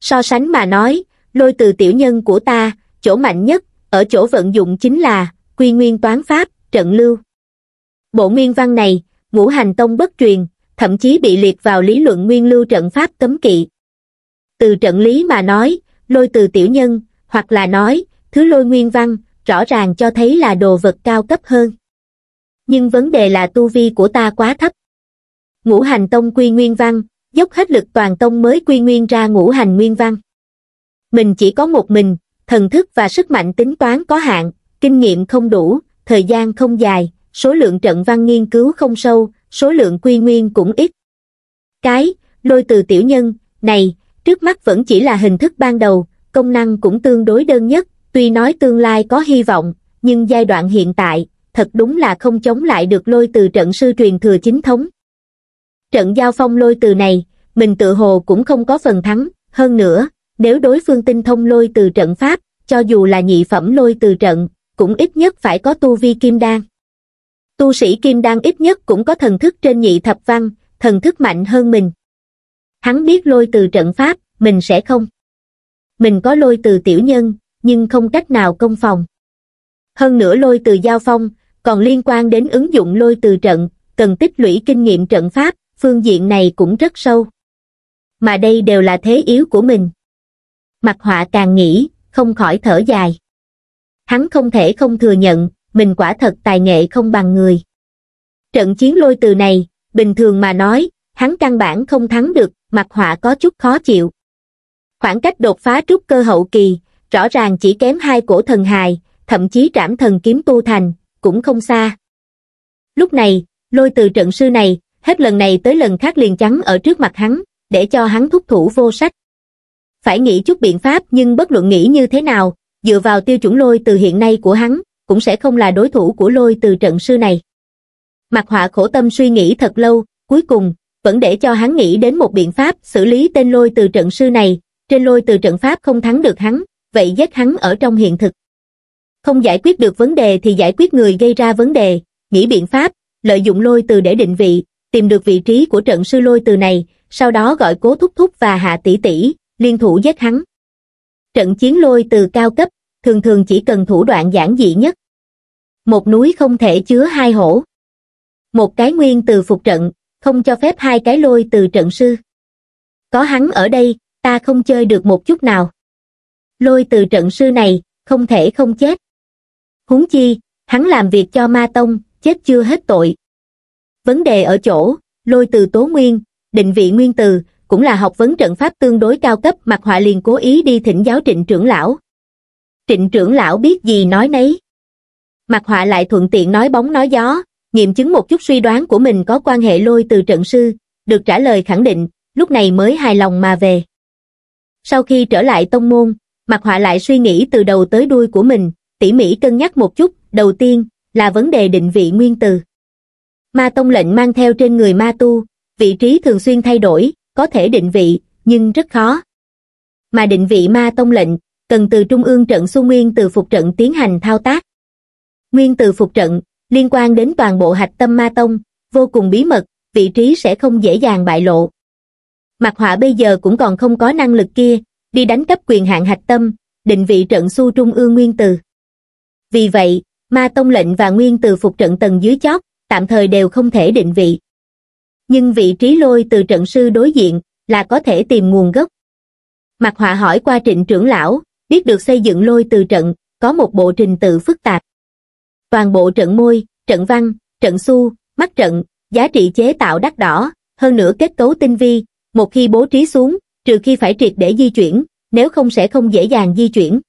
So sánh mà nói, lôi từ tiểu nhân của ta, chỗ mạnh nhất, ở chỗ vận dụng chính là quy nguyên toán pháp, trận lưu. Bộ nguyên văn này, ngũ hành tông bất truyền, thậm chí bị liệt vào lý luận nguyên lưu trận pháp cấm kỵ. Từ trận lý mà nói, lôi từ tiểu nhân, hoặc là nói, thứ lôi nguyên văn, rõ ràng cho thấy là đồ vật cao cấp hơn. Nhưng vấn đề là tu vi của ta quá thấp. Ngũ hành tông quy nguyên văn, dốc hết lực toàn tông mới quy nguyên ra ngũ hành nguyên văn. Mình chỉ có một mình, thần thức và sức mạnh tính toán có hạn, kinh nghiệm không đủ, thời gian không dài, số lượng trận văn nghiên cứu không sâu, số lượng quy nguyên cũng ít. Cái, lôi từ tiểu nhân, này, trước mắt vẫn chỉ là hình thức ban đầu, công năng cũng tương đối đơn nhất, tuy nói tương lai có hy vọng, nhưng giai đoạn hiện tại, thật đúng là không chống lại được lôi từ trận sư truyền thừa chính thống. Trận giao phong lôi từ này, mình tự hồ cũng không có phần thắng, hơn nữa, nếu đối phương tinh thông lôi từ trận pháp, cho dù là nhị phẩm lôi từ trận, cũng ít nhất phải có tu vi kim đan. Tu sĩ kim đan ít nhất cũng có thần thức trên nhị thập văn, thần thức mạnh hơn mình. Hắn biết lôi từ trận pháp, mình sẽ không. Mình có lôi từ tiểu nhân, nhưng không cách nào công phòng. Hơn nữa lôi từ giao phong, còn liên quan đến ứng dụng lôi từ trận, cần tích lũy kinh nghiệm trận pháp, phương diện này cũng rất sâu. Mà đây đều là thế yếu của mình. Mặt họa càng nghĩ, không khỏi thở dài hắn không thể không thừa nhận, mình quả thật tài nghệ không bằng người. Trận chiến lôi từ này, bình thường mà nói, hắn căn bản không thắng được, mặt họa có chút khó chịu. Khoảng cách đột phá trúc cơ hậu kỳ, rõ ràng chỉ kém hai cổ thần hài, thậm chí trảm thần kiếm tu thành, cũng không xa. Lúc này, lôi từ trận sư này, hết lần này tới lần khác liền trắng ở trước mặt hắn, để cho hắn thúc thủ vô sách. Phải nghĩ chút biện pháp nhưng bất luận nghĩ như thế nào, dựa vào tiêu chuẩn lôi từ hiện nay của hắn, cũng sẽ không là đối thủ của lôi từ trận sư này. Mặt họa khổ tâm suy nghĩ thật lâu, cuối cùng, vẫn để cho hắn nghĩ đến một biện pháp xử lý tên lôi từ trận sư này, trên lôi từ trận pháp không thắng được hắn, vậy giết hắn ở trong hiện thực. Không giải quyết được vấn đề thì giải quyết người gây ra vấn đề, nghĩ biện pháp, lợi dụng lôi từ để định vị, tìm được vị trí của trận sư lôi từ này, sau đó gọi cố thúc thúc và hạ tỷ tỷ, liên thủ giết hắn. Trận chiến lôi từ cao cấp, thường thường chỉ cần thủ đoạn giản dị nhất. Một núi không thể chứa hai hổ. Một cái nguyên từ phục trận, không cho phép hai cái lôi từ trận sư. Có hắn ở đây, ta không chơi được một chút nào. Lôi từ trận sư này, không thể không chết. Huống chi, hắn làm việc cho ma tông, chết chưa hết tội. Vấn đề ở chỗ, lôi từ tố nguyên, định vị nguyên từ, cũng là học vấn trận pháp tương đối cao cấp mặc họa liền cố ý đi thỉnh giáo trịnh trưởng lão trịnh trưởng lão biết gì nói nấy. Mặt họa lại thuận tiện nói bóng nói gió, nghiệm chứng một chút suy đoán của mình có quan hệ lôi từ trận sư, được trả lời khẳng định, lúc này mới hài lòng mà về. Sau khi trở lại tông môn, mặt họa lại suy nghĩ từ đầu tới đuôi của mình, tỉ mỉ cân nhắc một chút, đầu tiên là vấn đề định vị nguyên từ. Ma tông lệnh mang theo trên người ma tu, vị trí thường xuyên thay đổi, có thể định vị, nhưng rất khó. Mà định vị ma tông lệnh cần từ trung ương trận xuống nguyên từ phục trận tiến hành thao tác. Nguyên từ phục trận, liên quan đến toàn bộ hạch tâm ma tông, vô cùng bí mật, vị trí sẽ không dễ dàng bại lộ. Mặt họa bây giờ cũng còn không có năng lực kia, đi đánh cấp quyền hạn hạch tâm, định vị trận su trung ương nguyên từ. Vì vậy, ma tông lệnh và nguyên từ phục trận tầng dưới chót, tạm thời đều không thể định vị. Nhưng vị trí lôi từ trận sư đối diện là có thể tìm nguồn gốc. Mặt họa hỏi qua trịnh trưởng lão, biết được xây dựng lôi từ trận, có một bộ trình tự phức tạp. Toàn bộ trận môi, trận văn, trận xu, mắt trận, giá trị chế tạo đắt đỏ, hơn nữa kết cấu tinh vi, một khi bố trí xuống, trừ khi phải triệt để di chuyển, nếu không sẽ không dễ dàng di chuyển.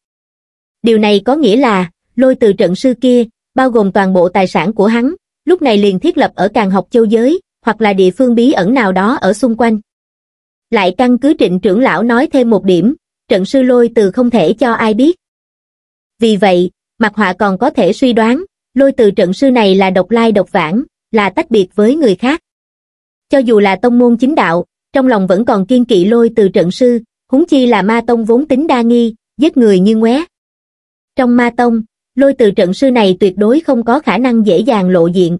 Điều này có nghĩa là, lôi từ trận sư kia, bao gồm toàn bộ tài sản của hắn, lúc này liền thiết lập ở càng học châu giới, hoặc là địa phương bí ẩn nào đó ở xung quanh. Lại căn cứ trịnh trưởng lão nói thêm một điểm, trận sư lôi từ không thể cho ai biết. Vì vậy, mặt họa còn có thể suy đoán, lôi từ trận sư này là độc lai độc vãng, là tách biệt với người khác. Cho dù là tông môn chính đạo, trong lòng vẫn còn kiên kỵ lôi từ trận sư, húng chi là ma tông vốn tính đa nghi, giết người như ngoé. Trong ma tông, lôi từ trận sư này tuyệt đối không có khả năng dễ dàng lộ diện.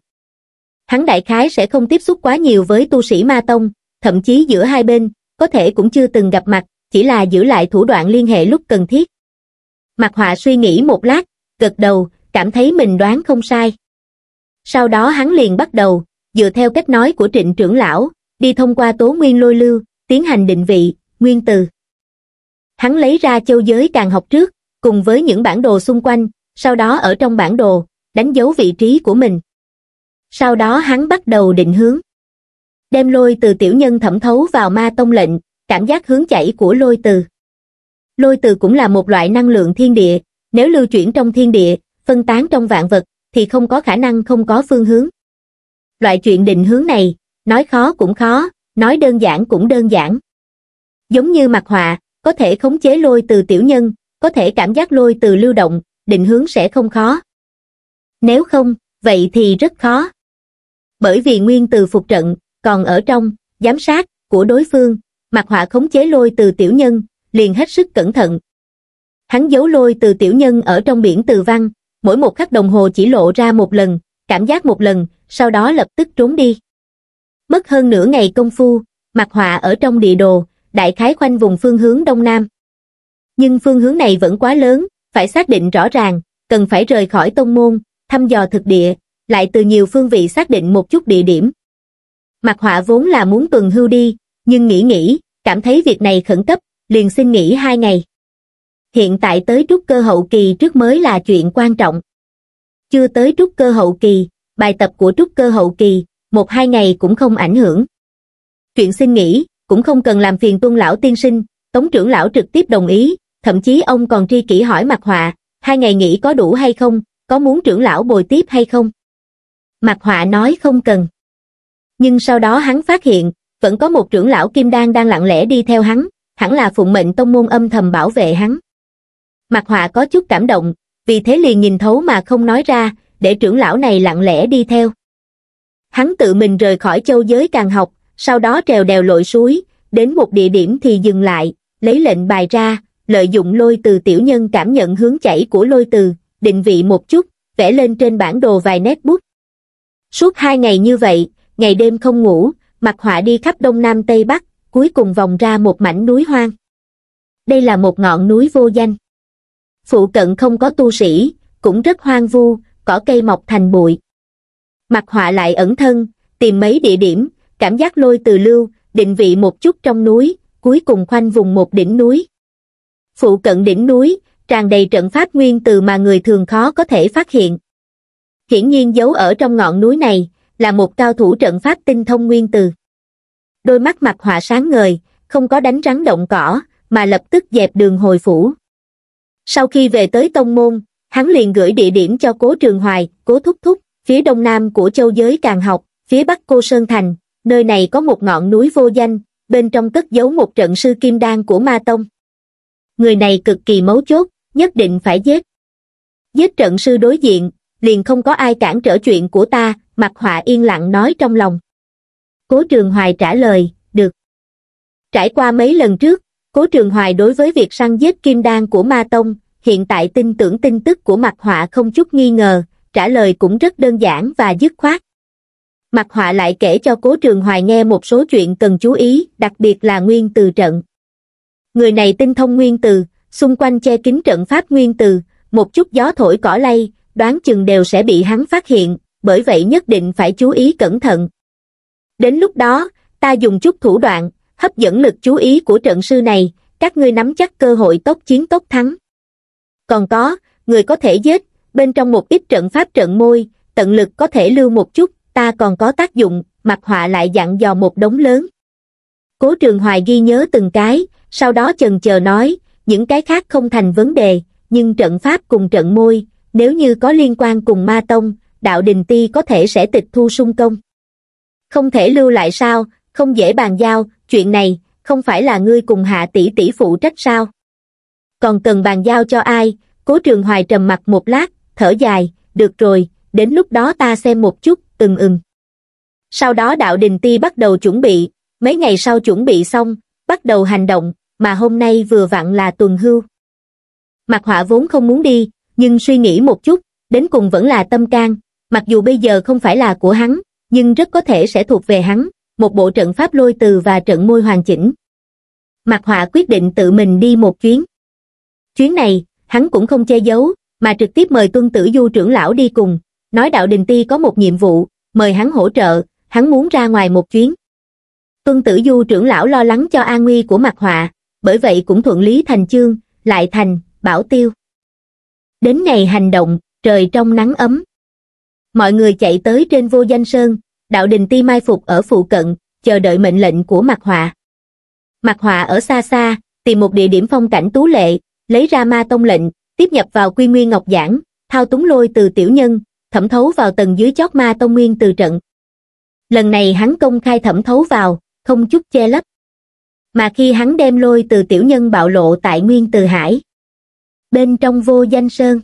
Hắn đại khái sẽ không tiếp xúc quá nhiều với tu sĩ ma tông, thậm chí giữa hai bên, có thể cũng chưa từng gặp mặt, chỉ là giữ lại thủ đoạn liên hệ lúc cần thiết. Mặt họa suy nghĩ một lát, gật đầu, cảm thấy mình đoán không sai. Sau đó hắn liền bắt đầu, dựa theo cách nói của trịnh trưởng lão, đi thông qua tố nguyên lôi lưu, tiến hành định vị, nguyên từ. Hắn lấy ra châu giới càng học trước, cùng với những bản đồ xung quanh, sau đó ở trong bản đồ, đánh dấu vị trí của mình. Sau đó hắn bắt đầu định hướng. Đem lôi từ tiểu nhân thẩm thấu vào ma tông lệnh, cảm giác hướng chảy của lôi từ. Lôi từ cũng là một loại năng lượng thiên địa, nếu lưu chuyển trong thiên địa, phân tán trong vạn vật, thì không có khả năng không có phương hướng. Loại chuyện định hướng này, nói khó cũng khó, nói đơn giản cũng đơn giản. Giống như mặt họa, có thể khống chế lôi từ tiểu nhân, có thể cảm giác lôi từ lưu động, định hướng sẽ không khó. Nếu không, vậy thì rất khó. Bởi vì nguyên từ phục trận, còn ở trong, giám sát, của đối phương, mặt họa khống chế lôi từ tiểu nhân, liền hết sức cẩn thận. Hắn giấu lôi từ tiểu nhân ở trong biển từ văn, mỗi một khắc đồng hồ chỉ lộ ra một lần, cảm giác một lần, sau đó lập tức trốn đi. Mất hơn nửa ngày công phu, mặt họa ở trong địa đồ, đại khái khoanh vùng phương hướng đông nam. Nhưng phương hướng này vẫn quá lớn, phải xác định rõ ràng, cần phải rời khỏi tông môn, thăm dò thực địa, lại từ nhiều phương vị xác định một chút địa điểm. Mặt họa vốn là muốn tuần hưu đi, nhưng nghĩ nghĩ, cảm thấy việc này khẩn cấp, liền xin nghỉ hai ngày. Hiện tại tới trúc cơ hậu kỳ trước mới là chuyện quan trọng. Chưa tới trúc cơ hậu kỳ, bài tập của trúc cơ hậu kỳ, một hai ngày cũng không ảnh hưởng. Chuyện xin nghỉ, cũng không cần làm phiền tuân lão tiên sinh, tống trưởng lão trực tiếp đồng ý, thậm chí ông còn tri kỷ hỏi mặt họa, hai ngày nghỉ có đủ hay không, có muốn trưởng lão bồi tiếp hay không. Mặt họa nói không cần. Nhưng sau đó hắn phát hiện, vẫn có một trưởng lão kim đan đang lặng lẽ đi theo hắn hẳn là phụng mệnh tông môn âm thầm bảo vệ hắn mặt họa có chút cảm động vì thế liền nhìn thấu mà không nói ra để trưởng lão này lặng lẽ đi theo hắn tự mình rời khỏi châu giới càng học sau đó trèo đèo lội suối đến một địa điểm thì dừng lại lấy lệnh bài ra lợi dụng lôi từ tiểu nhân cảm nhận hướng chảy của lôi từ định vị một chút vẽ lên trên bản đồ vài nét bút suốt hai ngày như vậy ngày đêm không ngủ mặt họa đi khắp đông nam tây bắc, cuối cùng vòng ra một mảnh núi hoang. Đây là một ngọn núi vô danh. Phụ cận không có tu sĩ, cũng rất hoang vu, cỏ cây mọc thành bụi. Mặt họa lại ẩn thân, tìm mấy địa điểm, cảm giác lôi từ lưu, định vị một chút trong núi, cuối cùng khoanh vùng một đỉnh núi. Phụ cận đỉnh núi, tràn đầy trận pháp nguyên từ mà người thường khó có thể phát hiện. Hiển nhiên giấu ở trong ngọn núi này, là một cao thủ trận pháp tinh thông nguyên từ. Đôi mắt mặt họa sáng ngời, không có đánh rắn động cỏ, mà lập tức dẹp đường hồi phủ. Sau khi về tới Tông Môn, hắn liền gửi địa điểm cho Cố Trường Hoài, Cố Thúc Thúc, phía đông nam của châu giới Càng Học, phía bắc Cô Sơn Thành, nơi này có một ngọn núi vô danh, bên trong cất giấu một trận sư kim đan của Ma Tông. Người này cực kỳ mấu chốt, nhất định phải giết. Giết trận sư đối diện, liền không có ai cản trở chuyện của ta mặt họa yên lặng nói trong lòng cố trường hoài trả lời được trải qua mấy lần trước cố trường hoài đối với việc săn giết kim đan của ma tông hiện tại tin tưởng tin tức của mặt họa không chút nghi ngờ trả lời cũng rất đơn giản và dứt khoát mặt họa lại kể cho cố trường hoài nghe một số chuyện cần chú ý đặc biệt là nguyên từ trận người này tinh thông nguyên từ xung quanh che kính trận pháp nguyên từ một chút gió thổi cỏ lay đoán chừng đều sẽ bị hắn phát hiện, bởi vậy nhất định phải chú ý cẩn thận. Đến lúc đó, ta dùng chút thủ đoạn, hấp dẫn lực chú ý của trận sư này, các ngươi nắm chắc cơ hội tốt chiến tốt thắng. Còn có, người có thể giết, bên trong một ít trận pháp trận môi, tận lực có thể lưu một chút, ta còn có tác dụng, mặt họa lại dặn dò một đống lớn. Cố trường hoài ghi nhớ từng cái, sau đó chần chờ nói, những cái khác không thành vấn đề, nhưng trận pháp cùng trận môi, nếu như có liên quan cùng ma tông, đạo đình ti có thể sẽ tịch thu sung công. Không thể lưu lại sao, không dễ bàn giao, chuyện này, không phải là ngươi cùng hạ tỷ tỷ phụ trách sao? Còn cần bàn giao cho ai? Cố trường hoài trầm mặt một lát, thở dài, được rồi, đến lúc đó ta xem một chút, ừm ừm. Sau đó đạo đình ti bắt đầu chuẩn bị, mấy ngày sau chuẩn bị xong, bắt đầu hành động, mà hôm nay vừa vặn là tuần hưu. Mặt họa vốn không muốn đi, nhưng suy nghĩ một chút, đến cùng vẫn là tâm can, mặc dù bây giờ không phải là của hắn, nhưng rất có thể sẽ thuộc về hắn, một bộ trận pháp lôi từ và trận môi hoàn chỉnh. Mạc Họa quyết định tự mình đi một chuyến. Chuyến này, hắn cũng không che giấu, mà trực tiếp mời tuân tử du trưởng lão đi cùng, nói đạo đình ti có một nhiệm vụ, mời hắn hỗ trợ, hắn muốn ra ngoài một chuyến. Tuân tử du trưởng lão lo lắng cho an nguy của Mạc Họa, bởi vậy cũng thuận lý thành chương, lại thành, bảo tiêu đến ngày hành động trời trong nắng ấm mọi người chạy tới trên vô danh sơn đạo đình ti mai phục ở phụ cận chờ đợi mệnh lệnh của mặt họa mặt họa ở xa xa tìm một địa điểm phong cảnh tú lệ lấy ra ma tông lệnh tiếp nhập vào quy nguyên ngọc giảng thao túng lôi từ tiểu nhân thẩm thấu vào tầng dưới chót ma tông nguyên từ trận lần này hắn công khai thẩm thấu vào không chút che lấp mà khi hắn đem lôi từ tiểu nhân bạo lộ tại nguyên từ hải bên trong vô danh sơn.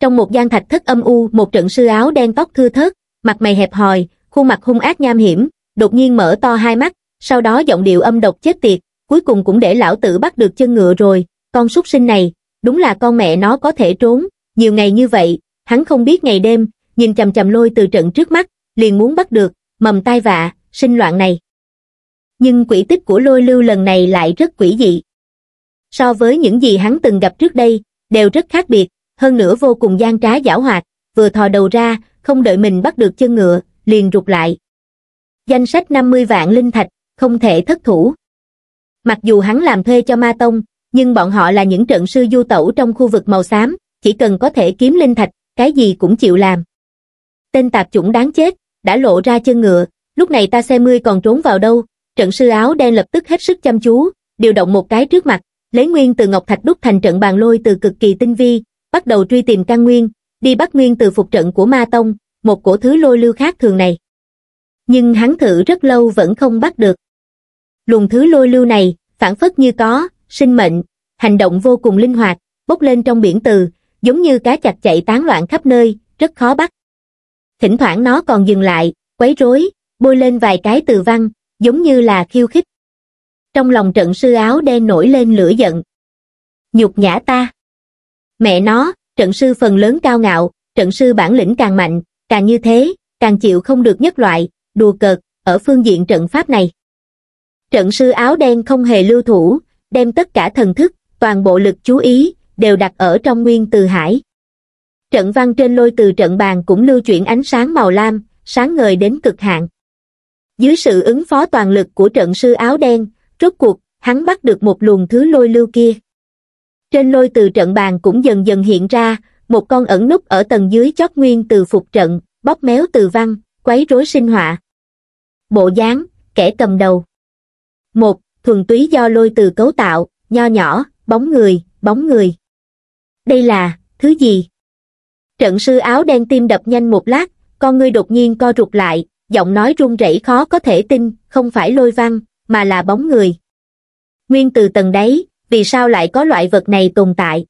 Trong một gian thạch thất âm u, một trận sư áo đen tóc thưa thớt, mặt mày hẹp hòi, khuôn mặt hung ác nham hiểm, đột nhiên mở to hai mắt, sau đó giọng điệu âm độc chết tiệt, cuối cùng cũng để lão tử bắt được chân ngựa rồi, con súc sinh này, đúng là con mẹ nó có thể trốn, nhiều ngày như vậy, hắn không biết ngày đêm, nhìn chầm chầm lôi từ trận trước mắt, liền muốn bắt được, mầm tai vạ, sinh loạn này. Nhưng quỷ tích của lôi lưu lần này lại rất quỷ dị so với những gì hắn từng gặp trước đây, đều rất khác biệt, hơn nữa vô cùng gian trá giảo hoạt, vừa thò đầu ra, không đợi mình bắt được chân ngựa, liền rụt lại. Danh sách 50 vạn linh thạch, không thể thất thủ. Mặc dù hắn làm thuê cho Ma Tông, nhưng bọn họ là những trận sư du tẩu trong khu vực màu xám, chỉ cần có thể kiếm linh thạch, cái gì cũng chịu làm. Tên tạp chủng đáng chết, đã lộ ra chân ngựa, lúc này ta xe mươi còn trốn vào đâu, trận sư áo đen lập tức hết sức chăm chú, điều động một cái trước mặt, lấy nguyên từ ngọc thạch đúc thành trận bàn lôi từ cực kỳ tinh vi, bắt đầu truy tìm căn nguyên, đi bắt nguyên từ phục trận của Ma Tông, một cổ thứ lôi lưu khác thường này. Nhưng hắn thử rất lâu vẫn không bắt được. Luồng thứ lôi lưu này, phản phất như có, sinh mệnh, hành động vô cùng linh hoạt, bốc lên trong biển từ, giống như cá chặt chạy tán loạn khắp nơi, rất khó bắt. Thỉnh thoảng nó còn dừng lại, quấy rối, bôi lên vài cái từ văn, giống như là khiêu khích. Trong lòng trận sư áo đen nổi lên lửa giận. Nhục nhã ta. Mẹ nó, trận sư phần lớn cao ngạo, trận sư bản lĩnh càng mạnh, càng như thế, càng chịu không được nhất loại, đùa cợt, ở phương diện trận pháp này. Trận sư áo đen không hề lưu thủ, đem tất cả thần thức, toàn bộ lực chú ý, đều đặt ở trong nguyên từ hải. Trận văn trên lôi từ trận bàn cũng lưu chuyển ánh sáng màu lam, sáng ngời đến cực hạn. Dưới sự ứng phó toàn lực của trận sư áo đen, rốt cuộc, hắn bắt được một luồng thứ lôi lưu kia. Trên lôi từ trận bàn cũng dần dần hiện ra, một con ẩn nút ở tầng dưới chót nguyên từ phục trận, bóp méo từ văn, quấy rối sinh họa. Bộ dáng, kẻ cầm đầu. Một, thuần túy do lôi từ cấu tạo, nho nhỏ, bóng người, bóng người. Đây là, thứ gì? Trận sư áo đen tim đập nhanh một lát, con ngươi đột nhiên co rụt lại, giọng nói run rẩy khó có thể tin, không phải lôi văn, mà là bóng người. Nguyên từ tầng đấy, vì sao lại có loại vật này tồn tại?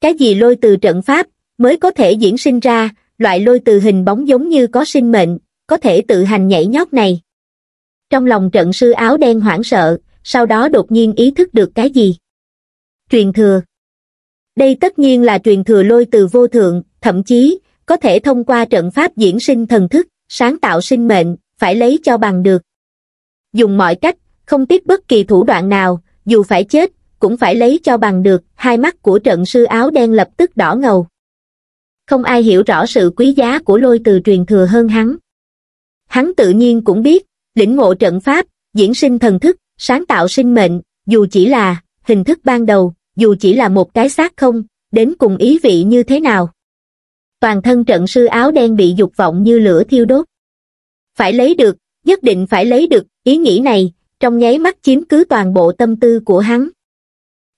Cái gì lôi từ trận pháp mới có thể diễn sinh ra, loại lôi từ hình bóng giống như có sinh mệnh, có thể tự hành nhảy nhót này. Trong lòng trận sư áo đen hoảng sợ, sau đó đột nhiên ý thức được cái gì? Truyền thừa. Đây tất nhiên là truyền thừa lôi từ vô thượng, thậm chí, có thể thông qua trận pháp diễn sinh thần thức, sáng tạo sinh mệnh, phải lấy cho bằng được dùng mọi cách không tiếc bất kỳ thủ đoạn nào dù phải chết cũng phải lấy cho bằng được hai mắt của trận sư áo đen lập tức đỏ ngầu không ai hiểu rõ sự quý giá của lôi từ truyền thừa hơn hắn hắn tự nhiên cũng biết lĩnh ngộ trận pháp diễn sinh thần thức sáng tạo sinh mệnh dù chỉ là hình thức ban đầu dù chỉ là một cái xác không đến cùng ý vị như thế nào toàn thân trận sư áo đen bị dục vọng như lửa thiêu đốt phải lấy được nhất định phải lấy được, ý nghĩ này, trong nháy mắt chiếm cứ toàn bộ tâm tư của hắn.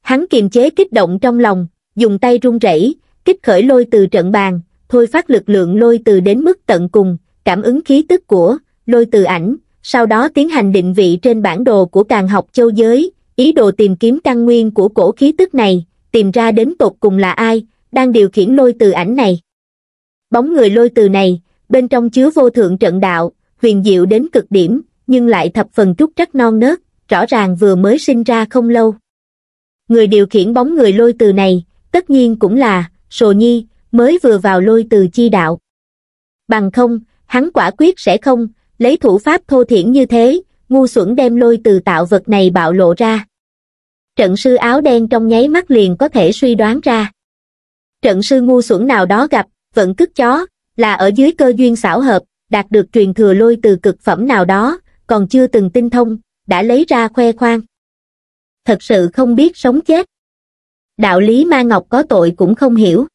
Hắn kiềm chế kích động trong lòng, dùng tay run rẩy, kích khởi lôi từ trận bàn, thôi phát lực lượng lôi từ đến mức tận cùng, cảm ứng khí tức của lôi từ ảnh, sau đó tiến hành định vị trên bản đồ của càng học châu giới, ý đồ tìm kiếm căn nguyên của cổ khí tức này, tìm ra đến tột cùng là ai, đang điều khiển lôi từ ảnh này. Bóng người lôi từ này, bên trong chứa vô thượng trận đạo, huyền diệu đến cực điểm, nhưng lại thập phần trúc trắc non nớt, rõ ràng vừa mới sinh ra không lâu. Người điều khiển bóng người lôi từ này, tất nhiên cũng là, Sồ Nhi, mới vừa vào lôi từ chi đạo. Bằng không, hắn quả quyết sẽ không, lấy thủ pháp thô thiển như thế, ngu xuẩn đem lôi từ tạo vật này bạo lộ ra. Trận sư áo đen trong nháy mắt liền có thể suy đoán ra. Trận sư ngu xuẩn nào đó gặp, vẫn cứt chó, là ở dưới cơ duyên xảo hợp, đạt được truyền thừa lôi từ cực phẩm nào đó, còn chưa từng tinh thông, đã lấy ra khoe khoang. Thật sự không biết sống chết. Đạo lý ma ngọc có tội cũng không hiểu.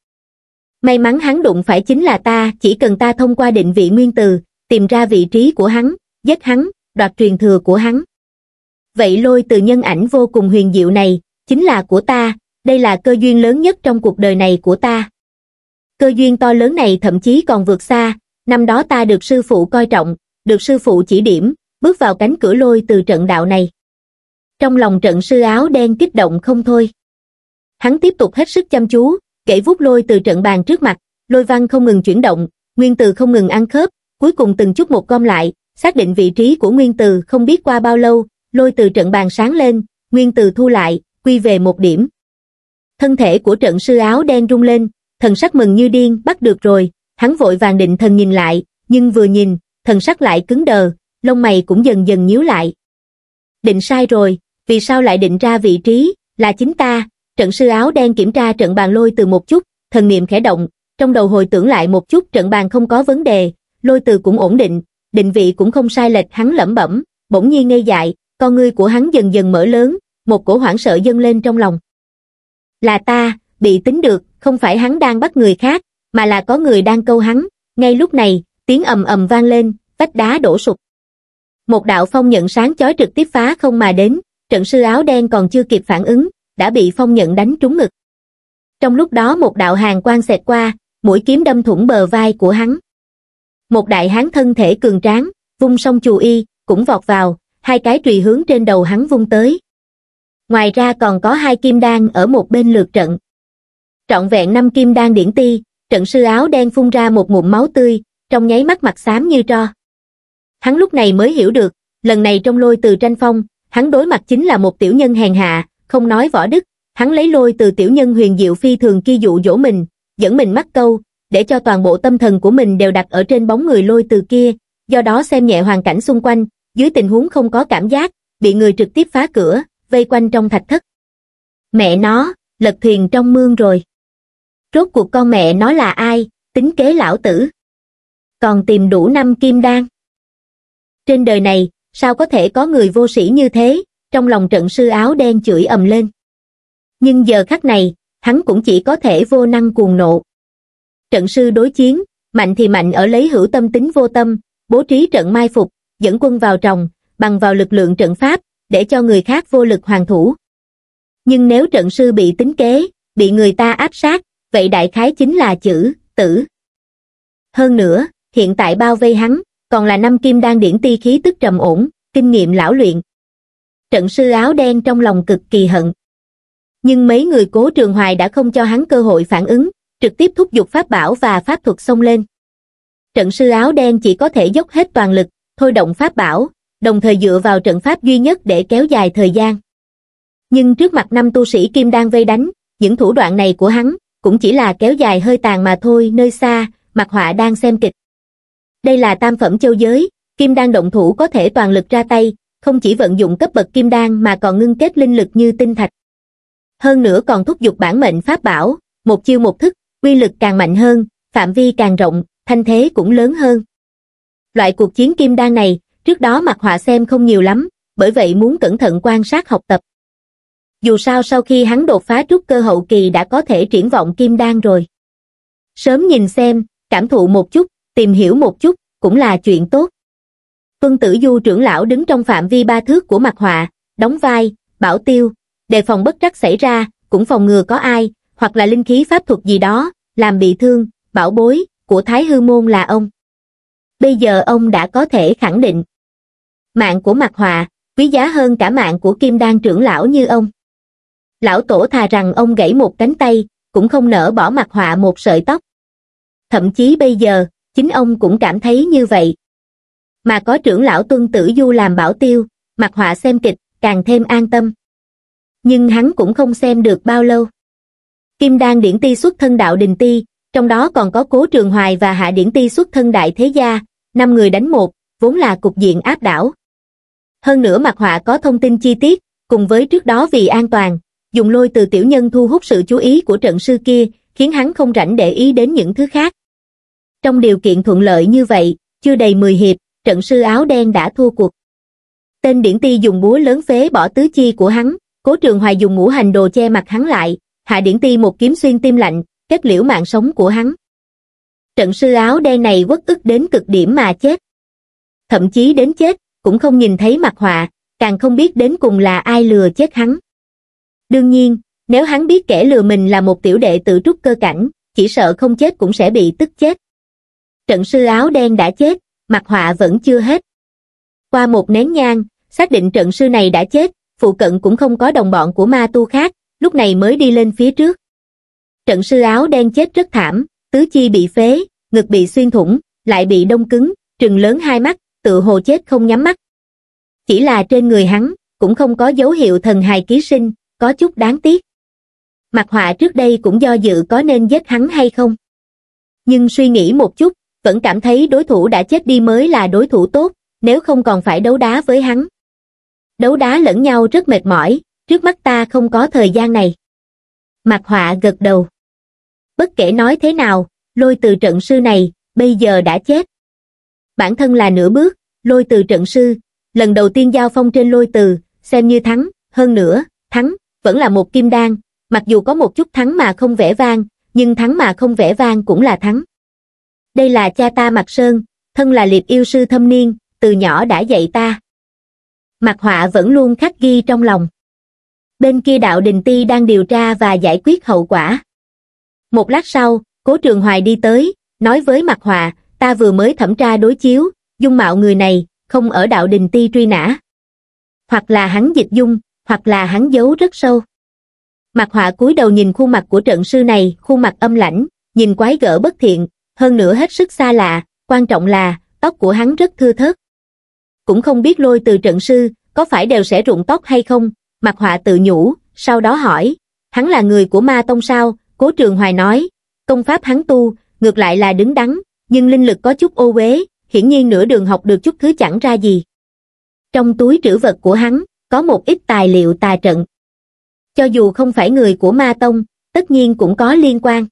May mắn hắn đụng phải chính là ta, chỉ cần ta thông qua định vị nguyên từ, tìm ra vị trí của hắn, giết hắn, đoạt truyền thừa của hắn. Vậy lôi từ nhân ảnh vô cùng huyền diệu này, chính là của ta, đây là cơ duyên lớn nhất trong cuộc đời này của ta. Cơ duyên to lớn này thậm chí còn vượt xa, Năm đó ta được sư phụ coi trọng, được sư phụ chỉ điểm, bước vào cánh cửa lôi từ trận đạo này. Trong lòng trận sư áo đen kích động không thôi. Hắn tiếp tục hết sức chăm chú, kể vút lôi từ trận bàn trước mặt, lôi văn không ngừng chuyển động, nguyên từ không ngừng ăn khớp, cuối cùng từng chút một gom lại, xác định vị trí của nguyên từ không biết qua bao lâu, lôi từ trận bàn sáng lên, nguyên từ thu lại, quy về một điểm. Thân thể của trận sư áo đen rung lên, thần sắc mừng như điên, bắt được rồi, Hắn vội vàng định thần nhìn lại, nhưng vừa nhìn, thần sắc lại cứng đờ, lông mày cũng dần dần nhíu lại. Định sai rồi, vì sao lại định ra vị trí, là chính ta, trận sư áo đen kiểm tra trận bàn lôi từ một chút, thần niệm khẽ động, trong đầu hồi tưởng lại một chút trận bàn không có vấn đề, lôi từ cũng ổn định, định vị cũng không sai lệch hắn lẩm bẩm, bỗng nhiên ngây dại, con ngươi của hắn dần dần mở lớn, một cổ hoảng sợ dâng lên trong lòng. Là ta, bị tính được, không phải hắn đang bắt người khác, mà là có người đang câu hắn ngay lúc này tiếng ầm ầm vang lên vách đá đổ sụp một đạo phong nhận sáng chói trực tiếp phá không mà đến trận sư áo đen còn chưa kịp phản ứng đã bị phong nhận đánh trúng ngực trong lúc đó một đạo hàng quang xẹt qua mũi kiếm đâm thủng bờ vai của hắn một đại hán thân thể cường tráng vung song chù y cũng vọt vào hai cái trùy hướng trên đầu hắn vung tới ngoài ra còn có hai kim đan ở một bên lượt trận trọn vẹn năm kim đan điển ti trận sư áo đen phun ra một ngụm máu tươi, trong nháy mắt mặt xám như tro. Hắn lúc này mới hiểu được, lần này trong lôi từ tranh phong, hắn đối mặt chính là một tiểu nhân hèn hạ, không nói võ đức, hắn lấy lôi từ tiểu nhân huyền diệu phi thường kia dụ dỗ mình, dẫn mình mắc câu, để cho toàn bộ tâm thần của mình đều đặt ở trên bóng người lôi từ kia, do đó xem nhẹ hoàn cảnh xung quanh, dưới tình huống không có cảm giác, bị người trực tiếp phá cửa, vây quanh trong thạch thất. Mẹ nó, lật thuyền trong mương rồi rốt cuộc con mẹ nó là ai tính kế lão tử còn tìm đủ năm kim đan trên đời này sao có thể có người vô sĩ như thế trong lòng trận sư áo đen chửi ầm lên nhưng giờ khắc này hắn cũng chỉ có thể vô năng cuồng nộ trận sư đối chiến mạnh thì mạnh ở lấy hữu tâm tính vô tâm bố trí trận mai phục dẫn quân vào tròng bằng vào lực lượng trận pháp để cho người khác vô lực hoàn thủ nhưng nếu trận sư bị tính kế bị người ta áp sát vậy đại khái chính là chữ tử hơn nữa hiện tại bao vây hắn còn là năm kim đan điển ti khí tức trầm ổn kinh nghiệm lão luyện trận sư áo đen trong lòng cực kỳ hận nhưng mấy người cố trường hoài đã không cho hắn cơ hội phản ứng trực tiếp thúc giục pháp bảo và pháp thuật xông lên trận sư áo đen chỉ có thể dốc hết toàn lực thôi động pháp bảo đồng thời dựa vào trận pháp duy nhất để kéo dài thời gian nhưng trước mặt năm tu sĩ kim đan vây đánh những thủ đoạn này của hắn cũng chỉ là kéo dài hơi tàn mà thôi nơi xa, mặt họa đang xem kịch. Đây là tam phẩm châu giới, kim đan động thủ có thể toàn lực ra tay, không chỉ vận dụng cấp bậc kim đan mà còn ngưng kết linh lực như tinh thạch. Hơn nữa còn thúc giục bản mệnh pháp bảo, một chiêu một thức, quy lực càng mạnh hơn, phạm vi càng rộng, thanh thế cũng lớn hơn. Loại cuộc chiến kim đan này, trước đó mặt họa xem không nhiều lắm, bởi vậy muốn cẩn thận quan sát học tập dù sao sau khi hắn đột phá trúc cơ hậu kỳ đã có thể triển vọng kim đan rồi. Sớm nhìn xem, cảm thụ một chút, tìm hiểu một chút, cũng là chuyện tốt. Tuân tử du trưởng lão đứng trong phạm vi ba thước của mặt họa, đóng vai, bảo tiêu, đề phòng bất trắc xảy ra, cũng phòng ngừa có ai, hoặc là linh khí pháp thuật gì đó, làm bị thương, bảo bối, của Thái Hư Môn là ông. Bây giờ ông đã có thể khẳng định, mạng của mặt họa, quý giá hơn cả mạng của kim đan trưởng lão như ông lão tổ thà rằng ông gãy một cánh tay, cũng không nỡ bỏ mặt họa một sợi tóc. Thậm chí bây giờ, chính ông cũng cảm thấy như vậy. Mà có trưởng lão tuân tử du làm bảo tiêu, mặt họa xem kịch, càng thêm an tâm. Nhưng hắn cũng không xem được bao lâu. Kim Đan Điển Ti xuất thân đạo đình ti, trong đó còn có Cố Trường Hoài và Hạ Điển Ti xuất thân đại thế gia, năm người đánh một, vốn là cục diện áp đảo. Hơn nữa mặt họa có thông tin chi tiết, cùng với trước đó vì an toàn, dùng lôi từ tiểu nhân thu hút sự chú ý của trận sư kia, khiến hắn không rảnh để ý đến những thứ khác. Trong điều kiện thuận lợi như vậy, chưa đầy 10 hiệp, trận sư áo đen đã thua cuộc. Tên điển ti dùng búa lớn phế bỏ tứ chi của hắn, cố trường hoài dùng ngũ hành đồ che mặt hắn lại, hạ điển ti một kiếm xuyên tim lạnh, kết liễu mạng sống của hắn. Trận sư áo đen này quất ức đến cực điểm mà chết. Thậm chí đến chết, cũng không nhìn thấy mặt họa, càng không biết đến cùng là ai lừa chết hắn đương nhiên nếu hắn biết kẻ lừa mình là một tiểu đệ tự trúc cơ cảnh chỉ sợ không chết cũng sẽ bị tức chết trận sư áo đen đã chết mặt họa vẫn chưa hết qua một nén nhang xác định trận sư này đã chết phụ cận cũng không có đồng bọn của ma tu khác lúc này mới đi lên phía trước trận sư áo đen chết rất thảm tứ chi bị phế ngực bị xuyên thủng lại bị đông cứng trừng lớn hai mắt tự hồ chết không nhắm mắt chỉ là trên người hắn cũng không có dấu hiệu thần hài ký sinh có chút đáng tiếc. Mặt họa trước đây cũng do dự có nên giết hắn hay không. Nhưng suy nghĩ một chút, vẫn cảm thấy đối thủ đã chết đi mới là đối thủ tốt, nếu không còn phải đấu đá với hắn. Đấu đá lẫn nhau rất mệt mỏi, trước mắt ta không có thời gian này. Mặt họa gật đầu. Bất kể nói thế nào, lôi từ trận sư này, bây giờ đã chết. Bản thân là nửa bước, lôi từ trận sư, lần đầu tiên giao phong trên lôi từ, xem như thắng, hơn nữa, thắng, vẫn là một kim đan, mặc dù có một chút thắng mà không vẻ vang, nhưng thắng mà không vẻ vang cũng là thắng. Đây là cha ta Mạc Sơn, thân là liệt yêu sư thâm niên, từ nhỏ đã dạy ta. Mạc Họa vẫn luôn khắc ghi trong lòng. Bên kia đạo đình ti đang điều tra và giải quyết hậu quả. Một lát sau, Cố Trường Hoài đi tới, nói với Mạc Họa, ta vừa mới thẩm tra đối chiếu, dung mạo người này, không ở đạo đình ti truy nã. Hoặc là hắn dịch dung, hoặc là hắn giấu rất sâu mặt họa cúi đầu nhìn khuôn mặt của trận sư này khuôn mặt âm lãnh nhìn quái gở bất thiện hơn nữa hết sức xa lạ quan trọng là tóc của hắn rất thưa thớt cũng không biết lôi từ trận sư có phải đều sẽ rụng tóc hay không mặt họa tự nhủ sau đó hỏi hắn là người của ma tông sao cố trường hoài nói công pháp hắn tu ngược lại là đứng đắn nhưng linh lực có chút ô uế hiển nhiên nửa đường học được chút thứ chẳng ra gì trong túi trữ vật của hắn có một ít tài liệu tà trận. Cho dù không phải người của Ma Tông, tất nhiên cũng có liên quan.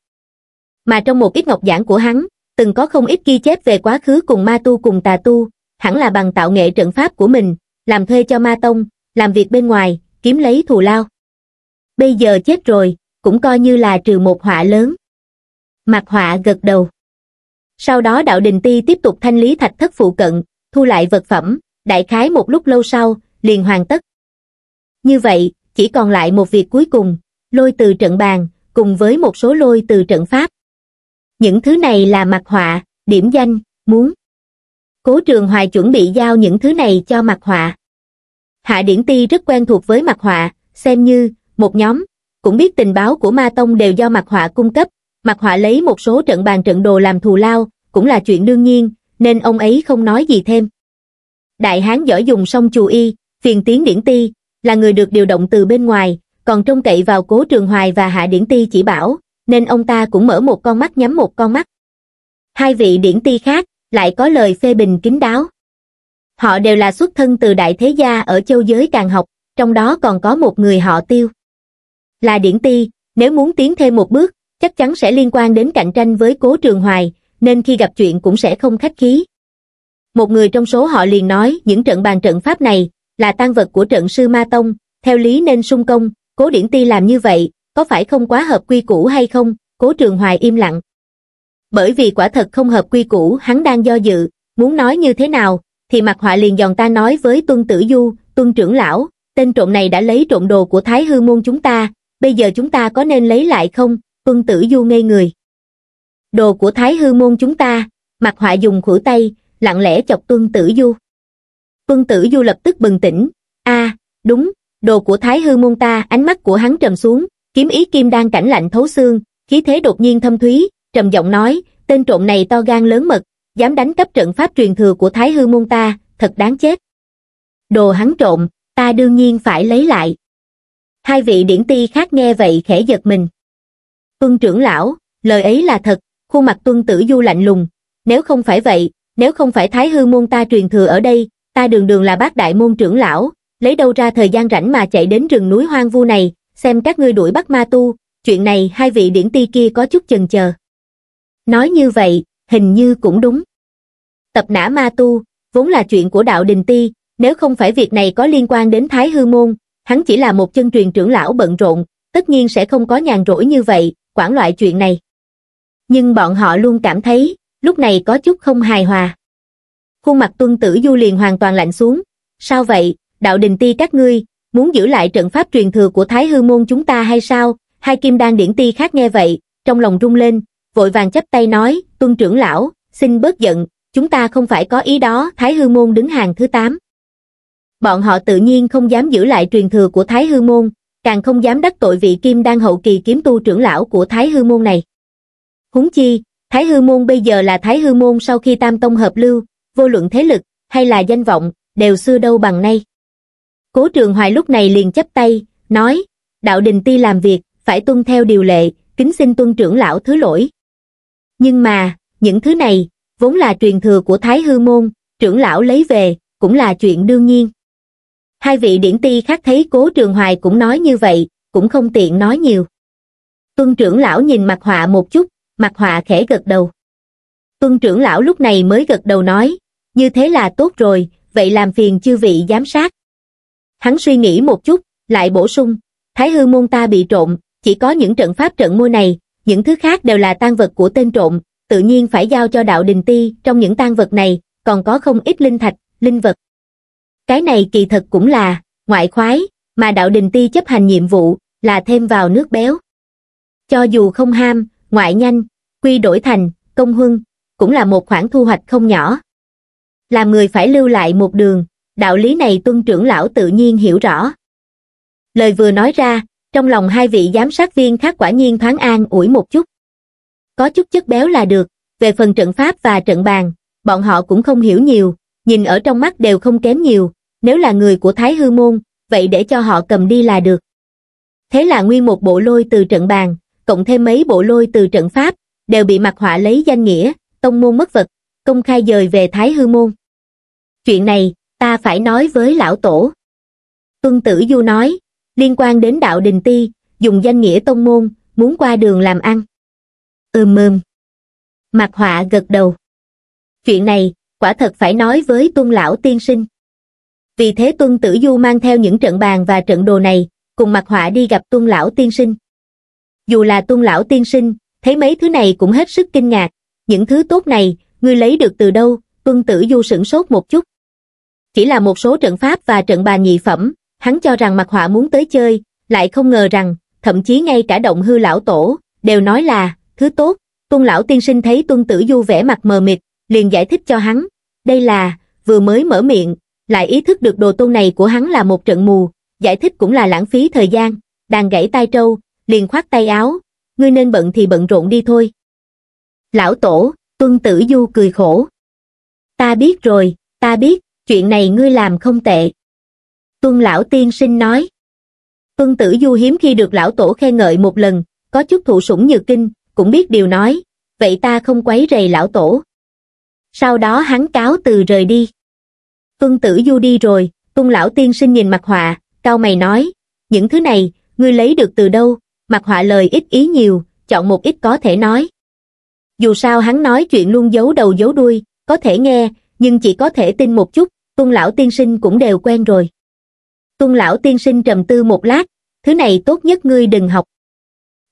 Mà trong một ít ngọc giảng của hắn, từng có không ít ghi chép về quá khứ cùng ma tu cùng tà tu, hẳn là bằng tạo nghệ trận pháp của mình, làm thuê cho ma tông, làm việc bên ngoài, kiếm lấy thù lao. Bây giờ chết rồi, cũng coi như là trừ một họa lớn. Mặt họa gật đầu. Sau đó đạo đình ti tiếp tục thanh lý thạch thất phụ cận, thu lại vật phẩm, đại khái một lúc lâu sau, liền hoàn tất. Như vậy, chỉ còn lại một việc cuối cùng, lôi từ trận bàn, cùng với một số lôi từ trận pháp. Những thứ này là mặt họa, điểm danh, muốn. Cố trường hoài chuẩn bị giao những thứ này cho mặt họa. Hạ Điển Ti rất quen thuộc với mặt họa, xem như, một nhóm, cũng biết tình báo của Ma Tông đều do mặt họa cung cấp, mặt họa lấy một số trận bàn trận đồ làm thù lao, cũng là chuyện đương nhiên, nên ông ấy không nói gì thêm. Đại hán giỏi dùng song chù y, Tiền Tiến Điển Ti là người được điều động từ bên ngoài, còn trông cậy vào Cố Trường Hoài và Hạ Điển Ti chỉ bảo, nên ông ta cũng mở một con mắt nhắm một con mắt. Hai vị Điển Ti khác lại có lời phê bình kín đáo. Họ đều là xuất thân từ đại thế gia ở châu giới càng học, trong đó còn có một người họ tiêu. Là Điển Ti, nếu muốn tiến thêm một bước, chắc chắn sẽ liên quan đến cạnh tranh với Cố Trường Hoài, nên khi gặp chuyện cũng sẽ không khách khí. Một người trong số họ liền nói những trận bàn trận pháp này là tan vật của trận sư Ma Tông, theo lý nên sung công, cố điển ti làm như vậy, có phải không quá hợp quy củ hay không, cố trường hoài im lặng. Bởi vì quả thật không hợp quy củ hắn đang do dự, muốn nói như thế nào, thì mặt họa liền dòn ta nói với tuân tử du, tuân trưởng lão, tên trộm này đã lấy trộm đồ của thái hư môn chúng ta, bây giờ chúng ta có nên lấy lại không, tuân tử du ngây người. Đồ của thái hư môn chúng ta, mặt họa dùng khử tay, lặng lẽ chọc tuân tử du quân tử du lập tức bừng tỉnh a đúng đồ của thái hư môn ta ánh mắt của hắn trầm xuống kiếm ý kim đang cảnh lạnh thấu xương khí thế đột nhiên thâm thúy trầm giọng nói tên trộm này to gan lớn mật dám đánh cắp trận pháp truyền thừa của thái hư môn ta thật đáng chết đồ hắn trộm ta đương nhiên phải lấy lại hai vị điển ti khác nghe vậy khẽ giật mình tuân trưởng lão lời ấy là thật khuôn mặt tuân tử du lạnh lùng nếu không phải vậy nếu không phải thái hư môn ta truyền thừa ở đây ta đường đường là bác đại môn trưởng lão, lấy đâu ra thời gian rảnh mà chạy đến rừng núi hoang vu này, xem các ngươi đuổi bắt ma tu, chuyện này hai vị điển ti kia có chút chần chờ. Nói như vậy, hình như cũng đúng. Tập nã ma tu, vốn là chuyện của đạo đình ti, nếu không phải việc này có liên quan đến Thái Hư Môn, hắn chỉ là một chân truyền trưởng lão bận rộn, tất nhiên sẽ không có nhàn rỗi như vậy, quản loại chuyện này. Nhưng bọn họ luôn cảm thấy, lúc này có chút không hài hòa khuôn mặt tuân tử du liền hoàn toàn lạnh xuống. Sao vậy, đạo đình ti các ngươi, muốn giữ lại trận pháp truyền thừa của Thái Hư Môn chúng ta hay sao? Hai kim đan điển ti khác nghe vậy, trong lòng rung lên, vội vàng chấp tay nói, tuân trưởng lão, xin bớt giận, chúng ta không phải có ý đó, Thái Hư Môn đứng hàng thứ 8. Bọn họ tự nhiên không dám giữ lại truyền thừa của Thái Hư Môn, càng không dám đắc tội vị kim đan hậu kỳ kiếm tu trưởng lão của Thái Hư Môn này. húng chi, Thái Hư Môn bây giờ là Thái Hư Môn sau khi Tam Tông hợp lưu, vô luận thế lực, hay là danh vọng, đều xưa đâu bằng nay. Cố trường hoài lúc này liền chấp tay, nói, đạo đình ti làm việc, phải tuân theo điều lệ, kính xin tuân trưởng lão thứ lỗi. Nhưng mà, những thứ này, vốn là truyền thừa của Thái Hư Môn, trưởng lão lấy về, cũng là chuyện đương nhiên. Hai vị điển ti khác thấy cố trường hoài cũng nói như vậy, cũng không tiện nói nhiều. Tuân trưởng lão nhìn mặt họa một chút, mặt họa khẽ gật đầu. Tuân trưởng lão lúc này mới gật đầu nói, như thế là tốt rồi, vậy làm phiền chư vị giám sát. Hắn suy nghĩ một chút, lại bổ sung, thái hư môn ta bị trộm, chỉ có những trận pháp trận môn này, những thứ khác đều là tan vật của tên trộm, tự nhiên phải giao cho đạo đình ti, trong những tan vật này, còn có không ít linh thạch, linh vật. Cái này kỳ thật cũng là, ngoại khoái, mà đạo đình ti chấp hành nhiệm vụ, là thêm vào nước béo. Cho dù không ham, ngoại nhanh, quy đổi thành, công huân, cũng là một khoản thu hoạch không nhỏ làm người phải lưu lại một đường, đạo lý này tuân trưởng lão tự nhiên hiểu rõ. Lời vừa nói ra, trong lòng hai vị giám sát viên khác quả nhiên thoáng an ủi một chút. Có chút chất béo là được, về phần trận pháp và trận bàn, bọn họ cũng không hiểu nhiều, nhìn ở trong mắt đều không kém nhiều, nếu là người của Thái Hư Môn, vậy để cho họ cầm đi là được. Thế là nguyên một bộ lôi từ trận bàn, cộng thêm mấy bộ lôi từ trận pháp, đều bị mặc họa lấy danh nghĩa, tông môn mất vật, công khai dời về Thái Hư Môn. Chuyện này, ta phải nói với lão tổ. Tuân Tử Du nói, liên quan đến đạo đình ti, dùng danh nghĩa tông môn, muốn qua đường làm ăn. Ừm ừm. Mặt họa gật đầu. Chuyện này, quả thật phải nói với tuân lão tiên sinh. Vì thế tuân tử du mang theo những trận bàn và trận đồ này, cùng mặt họa đi gặp tuân lão tiên sinh. Dù là tuân lão tiên sinh, thấy mấy thứ này cũng hết sức kinh ngạc, những thứ tốt này, ngươi lấy được từ đâu, tuân tử du sửng sốt một chút. Chỉ là một số trận pháp và trận bà nhị phẩm, hắn cho rằng mặt họa muốn tới chơi, lại không ngờ rằng, thậm chí ngay cả động hư lão tổ, đều nói là, thứ tốt, tuân lão tiên sinh thấy tuân tử du vẻ mặt mờ mịt, liền giải thích cho hắn, đây là, vừa mới mở miệng, lại ý thức được đồ tôn này của hắn là một trận mù, giải thích cũng là lãng phí thời gian, đàn gãy tai trâu, liền khoát tay áo, ngươi nên bận thì bận rộn đi thôi. Lão tổ, Tuân tử du cười khổ. Ta biết rồi, ta biết, chuyện này ngươi làm không tệ. Tuân lão tiên sinh nói. Tuân tử du hiếm khi được lão tổ khen ngợi một lần, có chút thụ sủng như kinh, cũng biết điều nói, vậy ta không quấy rầy lão tổ. Sau đó hắn cáo từ rời đi. Tuân tử du đi rồi, tuân lão tiên sinh nhìn mặt họa, cao mày nói, những thứ này, ngươi lấy được từ đâu, mặt họa lời ít ý nhiều, chọn một ít có thể nói. Dù sao hắn nói chuyện luôn giấu đầu giấu đuôi, có thể nghe, nhưng chỉ có thể tin một chút, tuân lão tiên sinh cũng đều quen rồi. tuân lão tiên sinh trầm tư một lát, thứ này tốt nhất ngươi đừng học.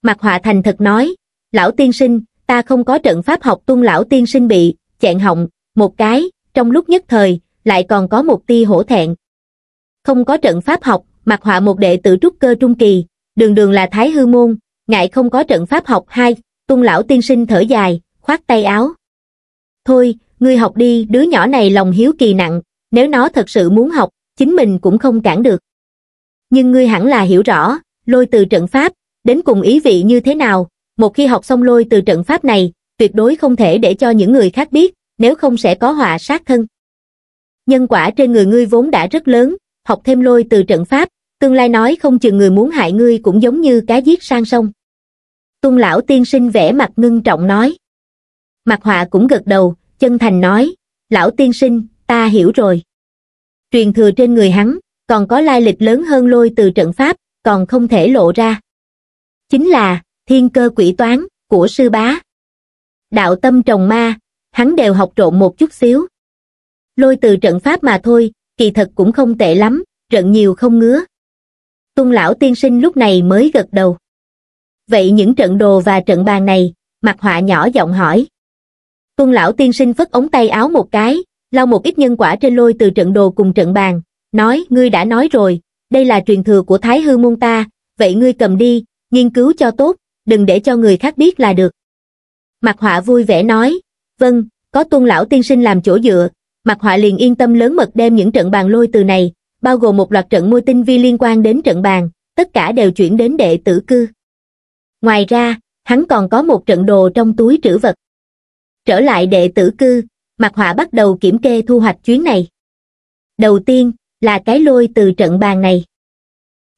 mặt Họa Thành thật nói, lão tiên sinh, ta không có trận pháp học tuân lão tiên sinh bị, chẹn họng, một cái, trong lúc nhất thời, lại còn có một tia hổ thẹn. Không có trận pháp học, mặt Họa một đệ tử trúc cơ trung kỳ, đường đường là Thái Hư Môn, ngại không có trận pháp học hai Tôn lão tiên sinh thở dài, khoát tay áo. Thôi, ngươi học đi, đứa nhỏ này lòng hiếu kỳ nặng, nếu nó thật sự muốn học, chính mình cũng không cản được. Nhưng ngươi hẳn là hiểu rõ, lôi từ trận pháp, đến cùng ý vị như thế nào, một khi học xong lôi từ trận pháp này, tuyệt đối không thể để cho những người khác biết, nếu không sẽ có họa sát thân. Nhân quả trên người ngươi vốn đã rất lớn, học thêm lôi từ trận pháp, tương lai nói không chừng người muốn hại ngươi cũng giống như cá giết sang sông tung lão tiên sinh vẻ mặt ngưng trọng nói mặt họa cũng gật đầu chân thành nói lão tiên sinh ta hiểu rồi truyền thừa trên người hắn còn có lai lịch lớn hơn lôi từ trận pháp còn không thể lộ ra chính là thiên cơ quỷ toán của sư bá đạo tâm trồng ma hắn đều học trộn một chút xíu lôi từ trận pháp mà thôi kỳ thật cũng không tệ lắm trận nhiều không ngứa tung lão tiên sinh lúc này mới gật đầu vậy những trận đồ và trận bàn này mặt họa nhỏ giọng hỏi tuân lão tiên sinh phất ống tay áo một cái lau một ít nhân quả trên lôi từ trận đồ cùng trận bàn nói ngươi đã nói rồi đây là truyền thừa của thái hư môn ta vậy ngươi cầm đi nghiên cứu cho tốt đừng để cho người khác biết là được mặt họa vui vẻ nói vâng có tuân lão tiên sinh làm chỗ dựa mặt họa liền yên tâm lớn mật đem những trận bàn lôi từ này bao gồm một loạt trận môi tinh vi liên quan đến trận bàn tất cả đều chuyển đến đệ tử cư ngoài ra hắn còn có một trận đồ trong túi trữ vật trở lại đệ tử cư mặt họa bắt đầu kiểm kê thu hoạch chuyến này đầu tiên là cái lôi từ trận bàn này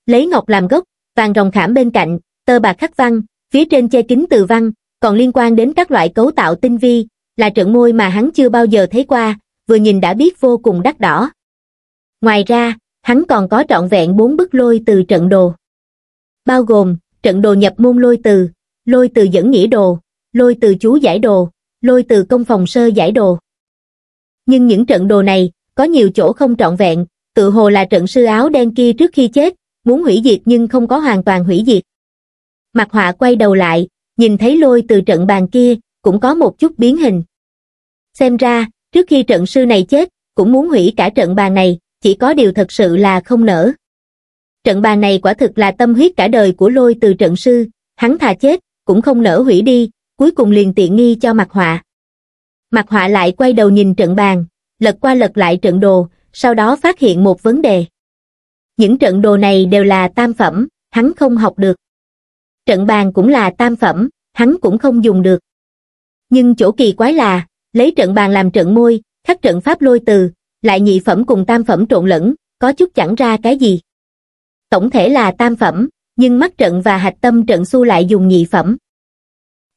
lấy ngọc làm gốc vàng rồng khảm bên cạnh tơ bạc khắc văn phía trên che kính từ văn còn liên quan đến các loại cấu tạo tinh vi là trận môi mà hắn chưa bao giờ thấy qua vừa nhìn đã biết vô cùng đắt đỏ ngoài ra hắn còn có trọn vẹn bốn bức lôi từ trận đồ bao gồm trận đồ nhập môn lôi từ, lôi từ dẫn nghĩa đồ, lôi từ chú giải đồ, lôi từ công phòng sơ giải đồ. Nhưng những trận đồ này, có nhiều chỗ không trọn vẹn, tự hồ là trận sư áo đen kia trước khi chết, muốn hủy diệt nhưng không có hoàn toàn hủy diệt. Mặt họa quay đầu lại, nhìn thấy lôi từ trận bàn kia, cũng có một chút biến hình. Xem ra, trước khi trận sư này chết, cũng muốn hủy cả trận bàn này, chỉ có điều thật sự là không nở trận bà này quả thực là tâm huyết cả đời của lôi từ trận sư, hắn thà chết, cũng không nỡ hủy đi, cuối cùng liền tiện nghi cho mặt họa. Mặt họa lại quay đầu nhìn trận bàn, lật qua lật lại trận đồ, sau đó phát hiện một vấn đề. Những trận đồ này đều là tam phẩm, hắn không học được. Trận bàn cũng là tam phẩm, hắn cũng không dùng được. Nhưng chỗ kỳ quái là, lấy trận bàn làm trận môi, khắc trận pháp lôi từ, lại nhị phẩm cùng tam phẩm trộn lẫn, có chút chẳng ra cái gì tổng thể là tam phẩm, nhưng mắt trận và hạch tâm trận xu lại dùng nhị phẩm.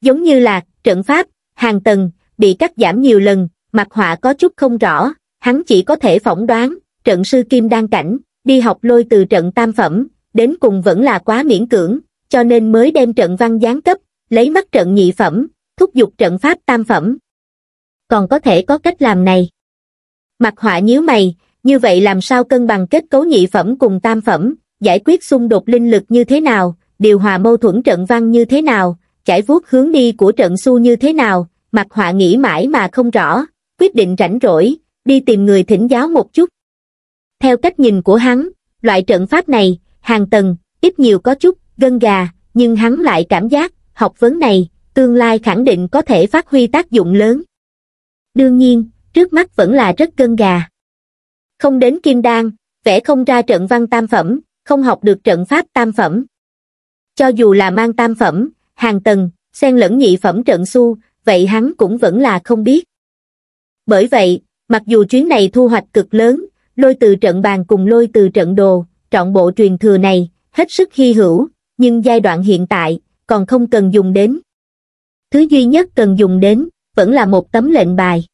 Giống như là trận pháp, hàng tầng, bị cắt giảm nhiều lần, mặt họa có chút không rõ, hắn chỉ có thể phỏng đoán, trận sư Kim đang cảnh, đi học lôi từ trận tam phẩm, đến cùng vẫn là quá miễn cưỡng, cho nên mới đem trận văn gián cấp, lấy mắt trận nhị phẩm, thúc giục trận pháp tam phẩm. Còn có thể có cách làm này. Mặt họa nhíu mày, như vậy làm sao cân bằng kết cấu nhị phẩm cùng tam phẩm, giải quyết xung đột linh lực như thế nào, điều hòa mâu thuẫn trận văn như thế nào, chảy vuốt hướng đi của trận xu như thế nào, mặt họa nghĩ mãi mà không rõ, quyết định rảnh rỗi, đi tìm người thỉnh giáo một chút. Theo cách nhìn của hắn, loại trận pháp này, hàng tầng, ít nhiều có chút, gân gà, nhưng hắn lại cảm giác, học vấn này, tương lai khẳng định có thể phát huy tác dụng lớn. Đương nhiên, trước mắt vẫn là rất gân gà. Không đến kim đan, vẽ không ra trận văn tam phẩm, không học được trận pháp tam phẩm. Cho dù là mang tam phẩm, hàng tầng, xen lẫn nhị phẩm trận su, vậy hắn cũng vẫn là không biết. Bởi vậy, mặc dù chuyến này thu hoạch cực lớn, lôi từ trận bàn cùng lôi từ trận đồ, trọn bộ truyền thừa này, hết sức hy hữu, nhưng giai đoạn hiện tại, còn không cần dùng đến. Thứ duy nhất cần dùng đến, vẫn là một tấm lệnh bài.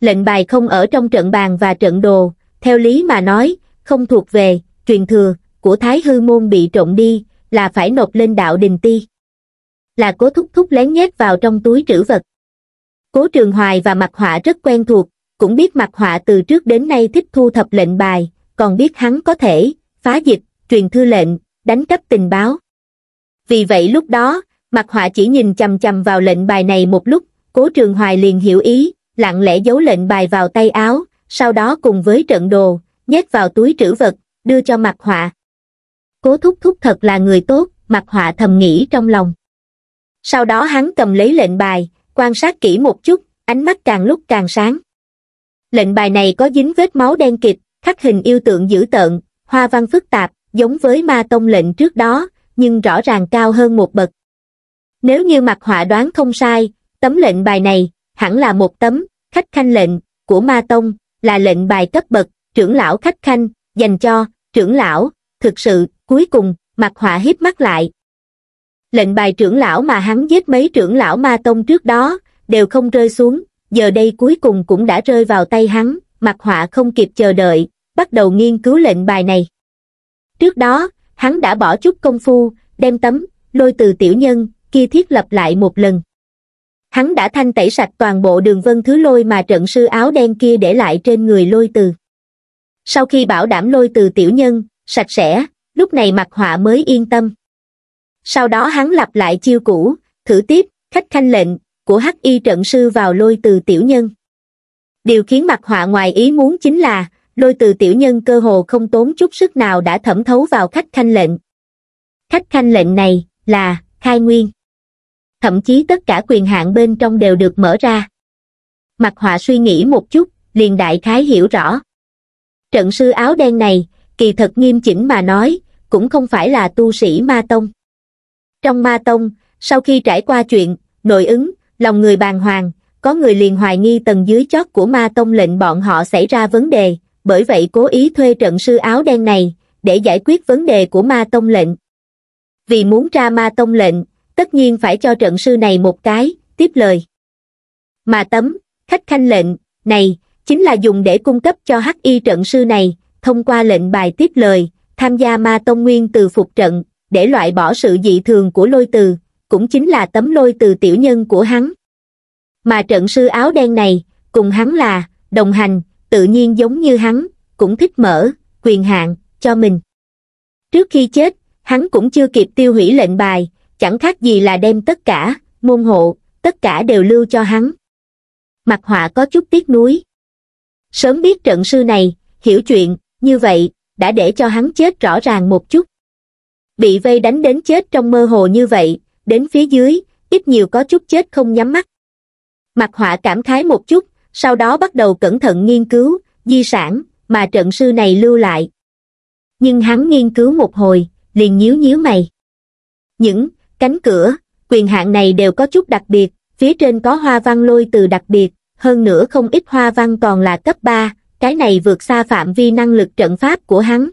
Lệnh bài không ở trong trận bàn và trận đồ, theo lý mà nói, không thuộc về, truyền thừa, của Thái Hư Môn bị trộn đi, là phải nộp lên đạo đình ti. Là cố thúc thúc lén nhét vào trong túi trữ vật. Cố Trường Hoài và Mạc Họa rất quen thuộc, cũng biết Mạc Họa từ trước đến nay thích thu thập lệnh bài, còn biết hắn có thể phá dịch, truyền thư lệnh, đánh cắp tình báo. Vì vậy lúc đó, Mạc Họa chỉ nhìn chầm chầm vào lệnh bài này một lúc, Cố Trường Hoài liền hiểu ý, lặng lẽ giấu lệnh bài vào tay áo, sau đó cùng với trận đồ, nhét vào túi trữ vật, đưa cho Mạc Họa cố thúc thúc thật là người tốt mặt họa thầm nghĩ trong lòng sau đó hắn cầm lấy lệnh bài quan sát kỹ một chút ánh mắt càng lúc càng sáng lệnh bài này có dính vết máu đen kịt khắc hình yêu tượng dữ tợn hoa văn phức tạp giống với ma tông lệnh trước đó nhưng rõ ràng cao hơn một bậc nếu như mặt họa đoán không sai tấm lệnh bài này hẳn là một tấm khách khanh lệnh của ma tông là lệnh bài cấp bậc trưởng lão khách khanh dành cho trưởng lão thực sự cuối cùng, mặt họa hiếp mắt lại. Lệnh bài trưởng lão mà hắn giết mấy trưởng lão ma tông trước đó, đều không rơi xuống, giờ đây cuối cùng cũng đã rơi vào tay hắn, mặt họa không kịp chờ đợi, bắt đầu nghiên cứu lệnh bài này. Trước đó, hắn đã bỏ chút công phu, đem tấm, lôi từ tiểu nhân, kia thiết lập lại một lần. Hắn đã thanh tẩy sạch toàn bộ đường vân thứ lôi mà trận sư áo đen kia để lại trên người lôi từ. Sau khi bảo đảm lôi từ tiểu nhân, sạch sẽ, lúc này mặt họa mới yên tâm. Sau đó hắn lặp lại chiêu cũ, thử tiếp, khách khanh lệnh, của hắc y trận sư vào lôi từ tiểu nhân. Điều khiến mặt họa ngoài ý muốn chính là, lôi từ tiểu nhân cơ hồ không tốn chút sức nào đã thẩm thấu vào khách khanh lệnh. Khách khanh lệnh này là khai nguyên. Thậm chí tất cả quyền hạn bên trong đều được mở ra. Mặt họa suy nghĩ một chút, liền đại khái hiểu rõ. Trận sư áo đen này, kỳ thật nghiêm chỉnh mà nói, cũng không phải là tu sĩ ma tông. Trong ma tông, sau khi trải qua chuyện, nội ứng, lòng người bàng hoàng, có người liền hoài nghi tầng dưới chót của ma tông lệnh bọn họ xảy ra vấn đề, bởi vậy cố ý thuê trận sư áo đen này, để giải quyết vấn đề của ma tông lệnh. Vì muốn ra ma tông lệnh, tất nhiên phải cho trận sư này một cái, tiếp lời. Mà tấm, khách khanh lệnh, này, chính là dùng để cung cấp cho hắc y trận sư này, thông qua lệnh bài tiếp lời, tham gia ma tông nguyên từ phục trận, để loại bỏ sự dị thường của lôi từ, cũng chính là tấm lôi từ tiểu nhân của hắn. Mà trận sư áo đen này, cùng hắn là, đồng hành, tự nhiên giống như hắn, cũng thích mở, quyền hạn, cho mình. Trước khi chết, hắn cũng chưa kịp tiêu hủy lệnh bài, chẳng khác gì là đem tất cả, môn hộ, tất cả đều lưu cho hắn. Mặt họa có chút tiếc nuối. Sớm biết trận sư này, hiểu chuyện, như vậy, đã để cho hắn chết rõ ràng một chút. Bị vây đánh đến chết trong mơ hồ như vậy, đến phía dưới, ít nhiều có chút chết không nhắm mắt. Mặt họa cảm khái một chút, sau đó bắt đầu cẩn thận nghiên cứu, di sản, mà trận sư này lưu lại. Nhưng hắn nghiên cứu một hồi, liền nhíu nhíu mày. Những cánh cửa, quyền hạn này đều có chút đặc biệt, phía trên có hoa văn lôi từ đặc biệt, hơn nữa không ít hoa văn còn là cấp 3, cái này vượt xa phạm vi năng lực trận pháp của hắn.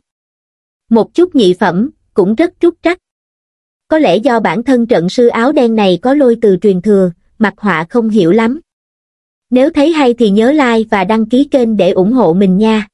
Một chút nhị phẩm, cũng rất trúc trắc. Có lẽ do bản thân trận sư áo đen này có lôi từ truyền thừa, mặt họa không hiểu lắm. Nếu thấy hay thì nhớ like và đăng ký kênh để ủng hộ mình nha.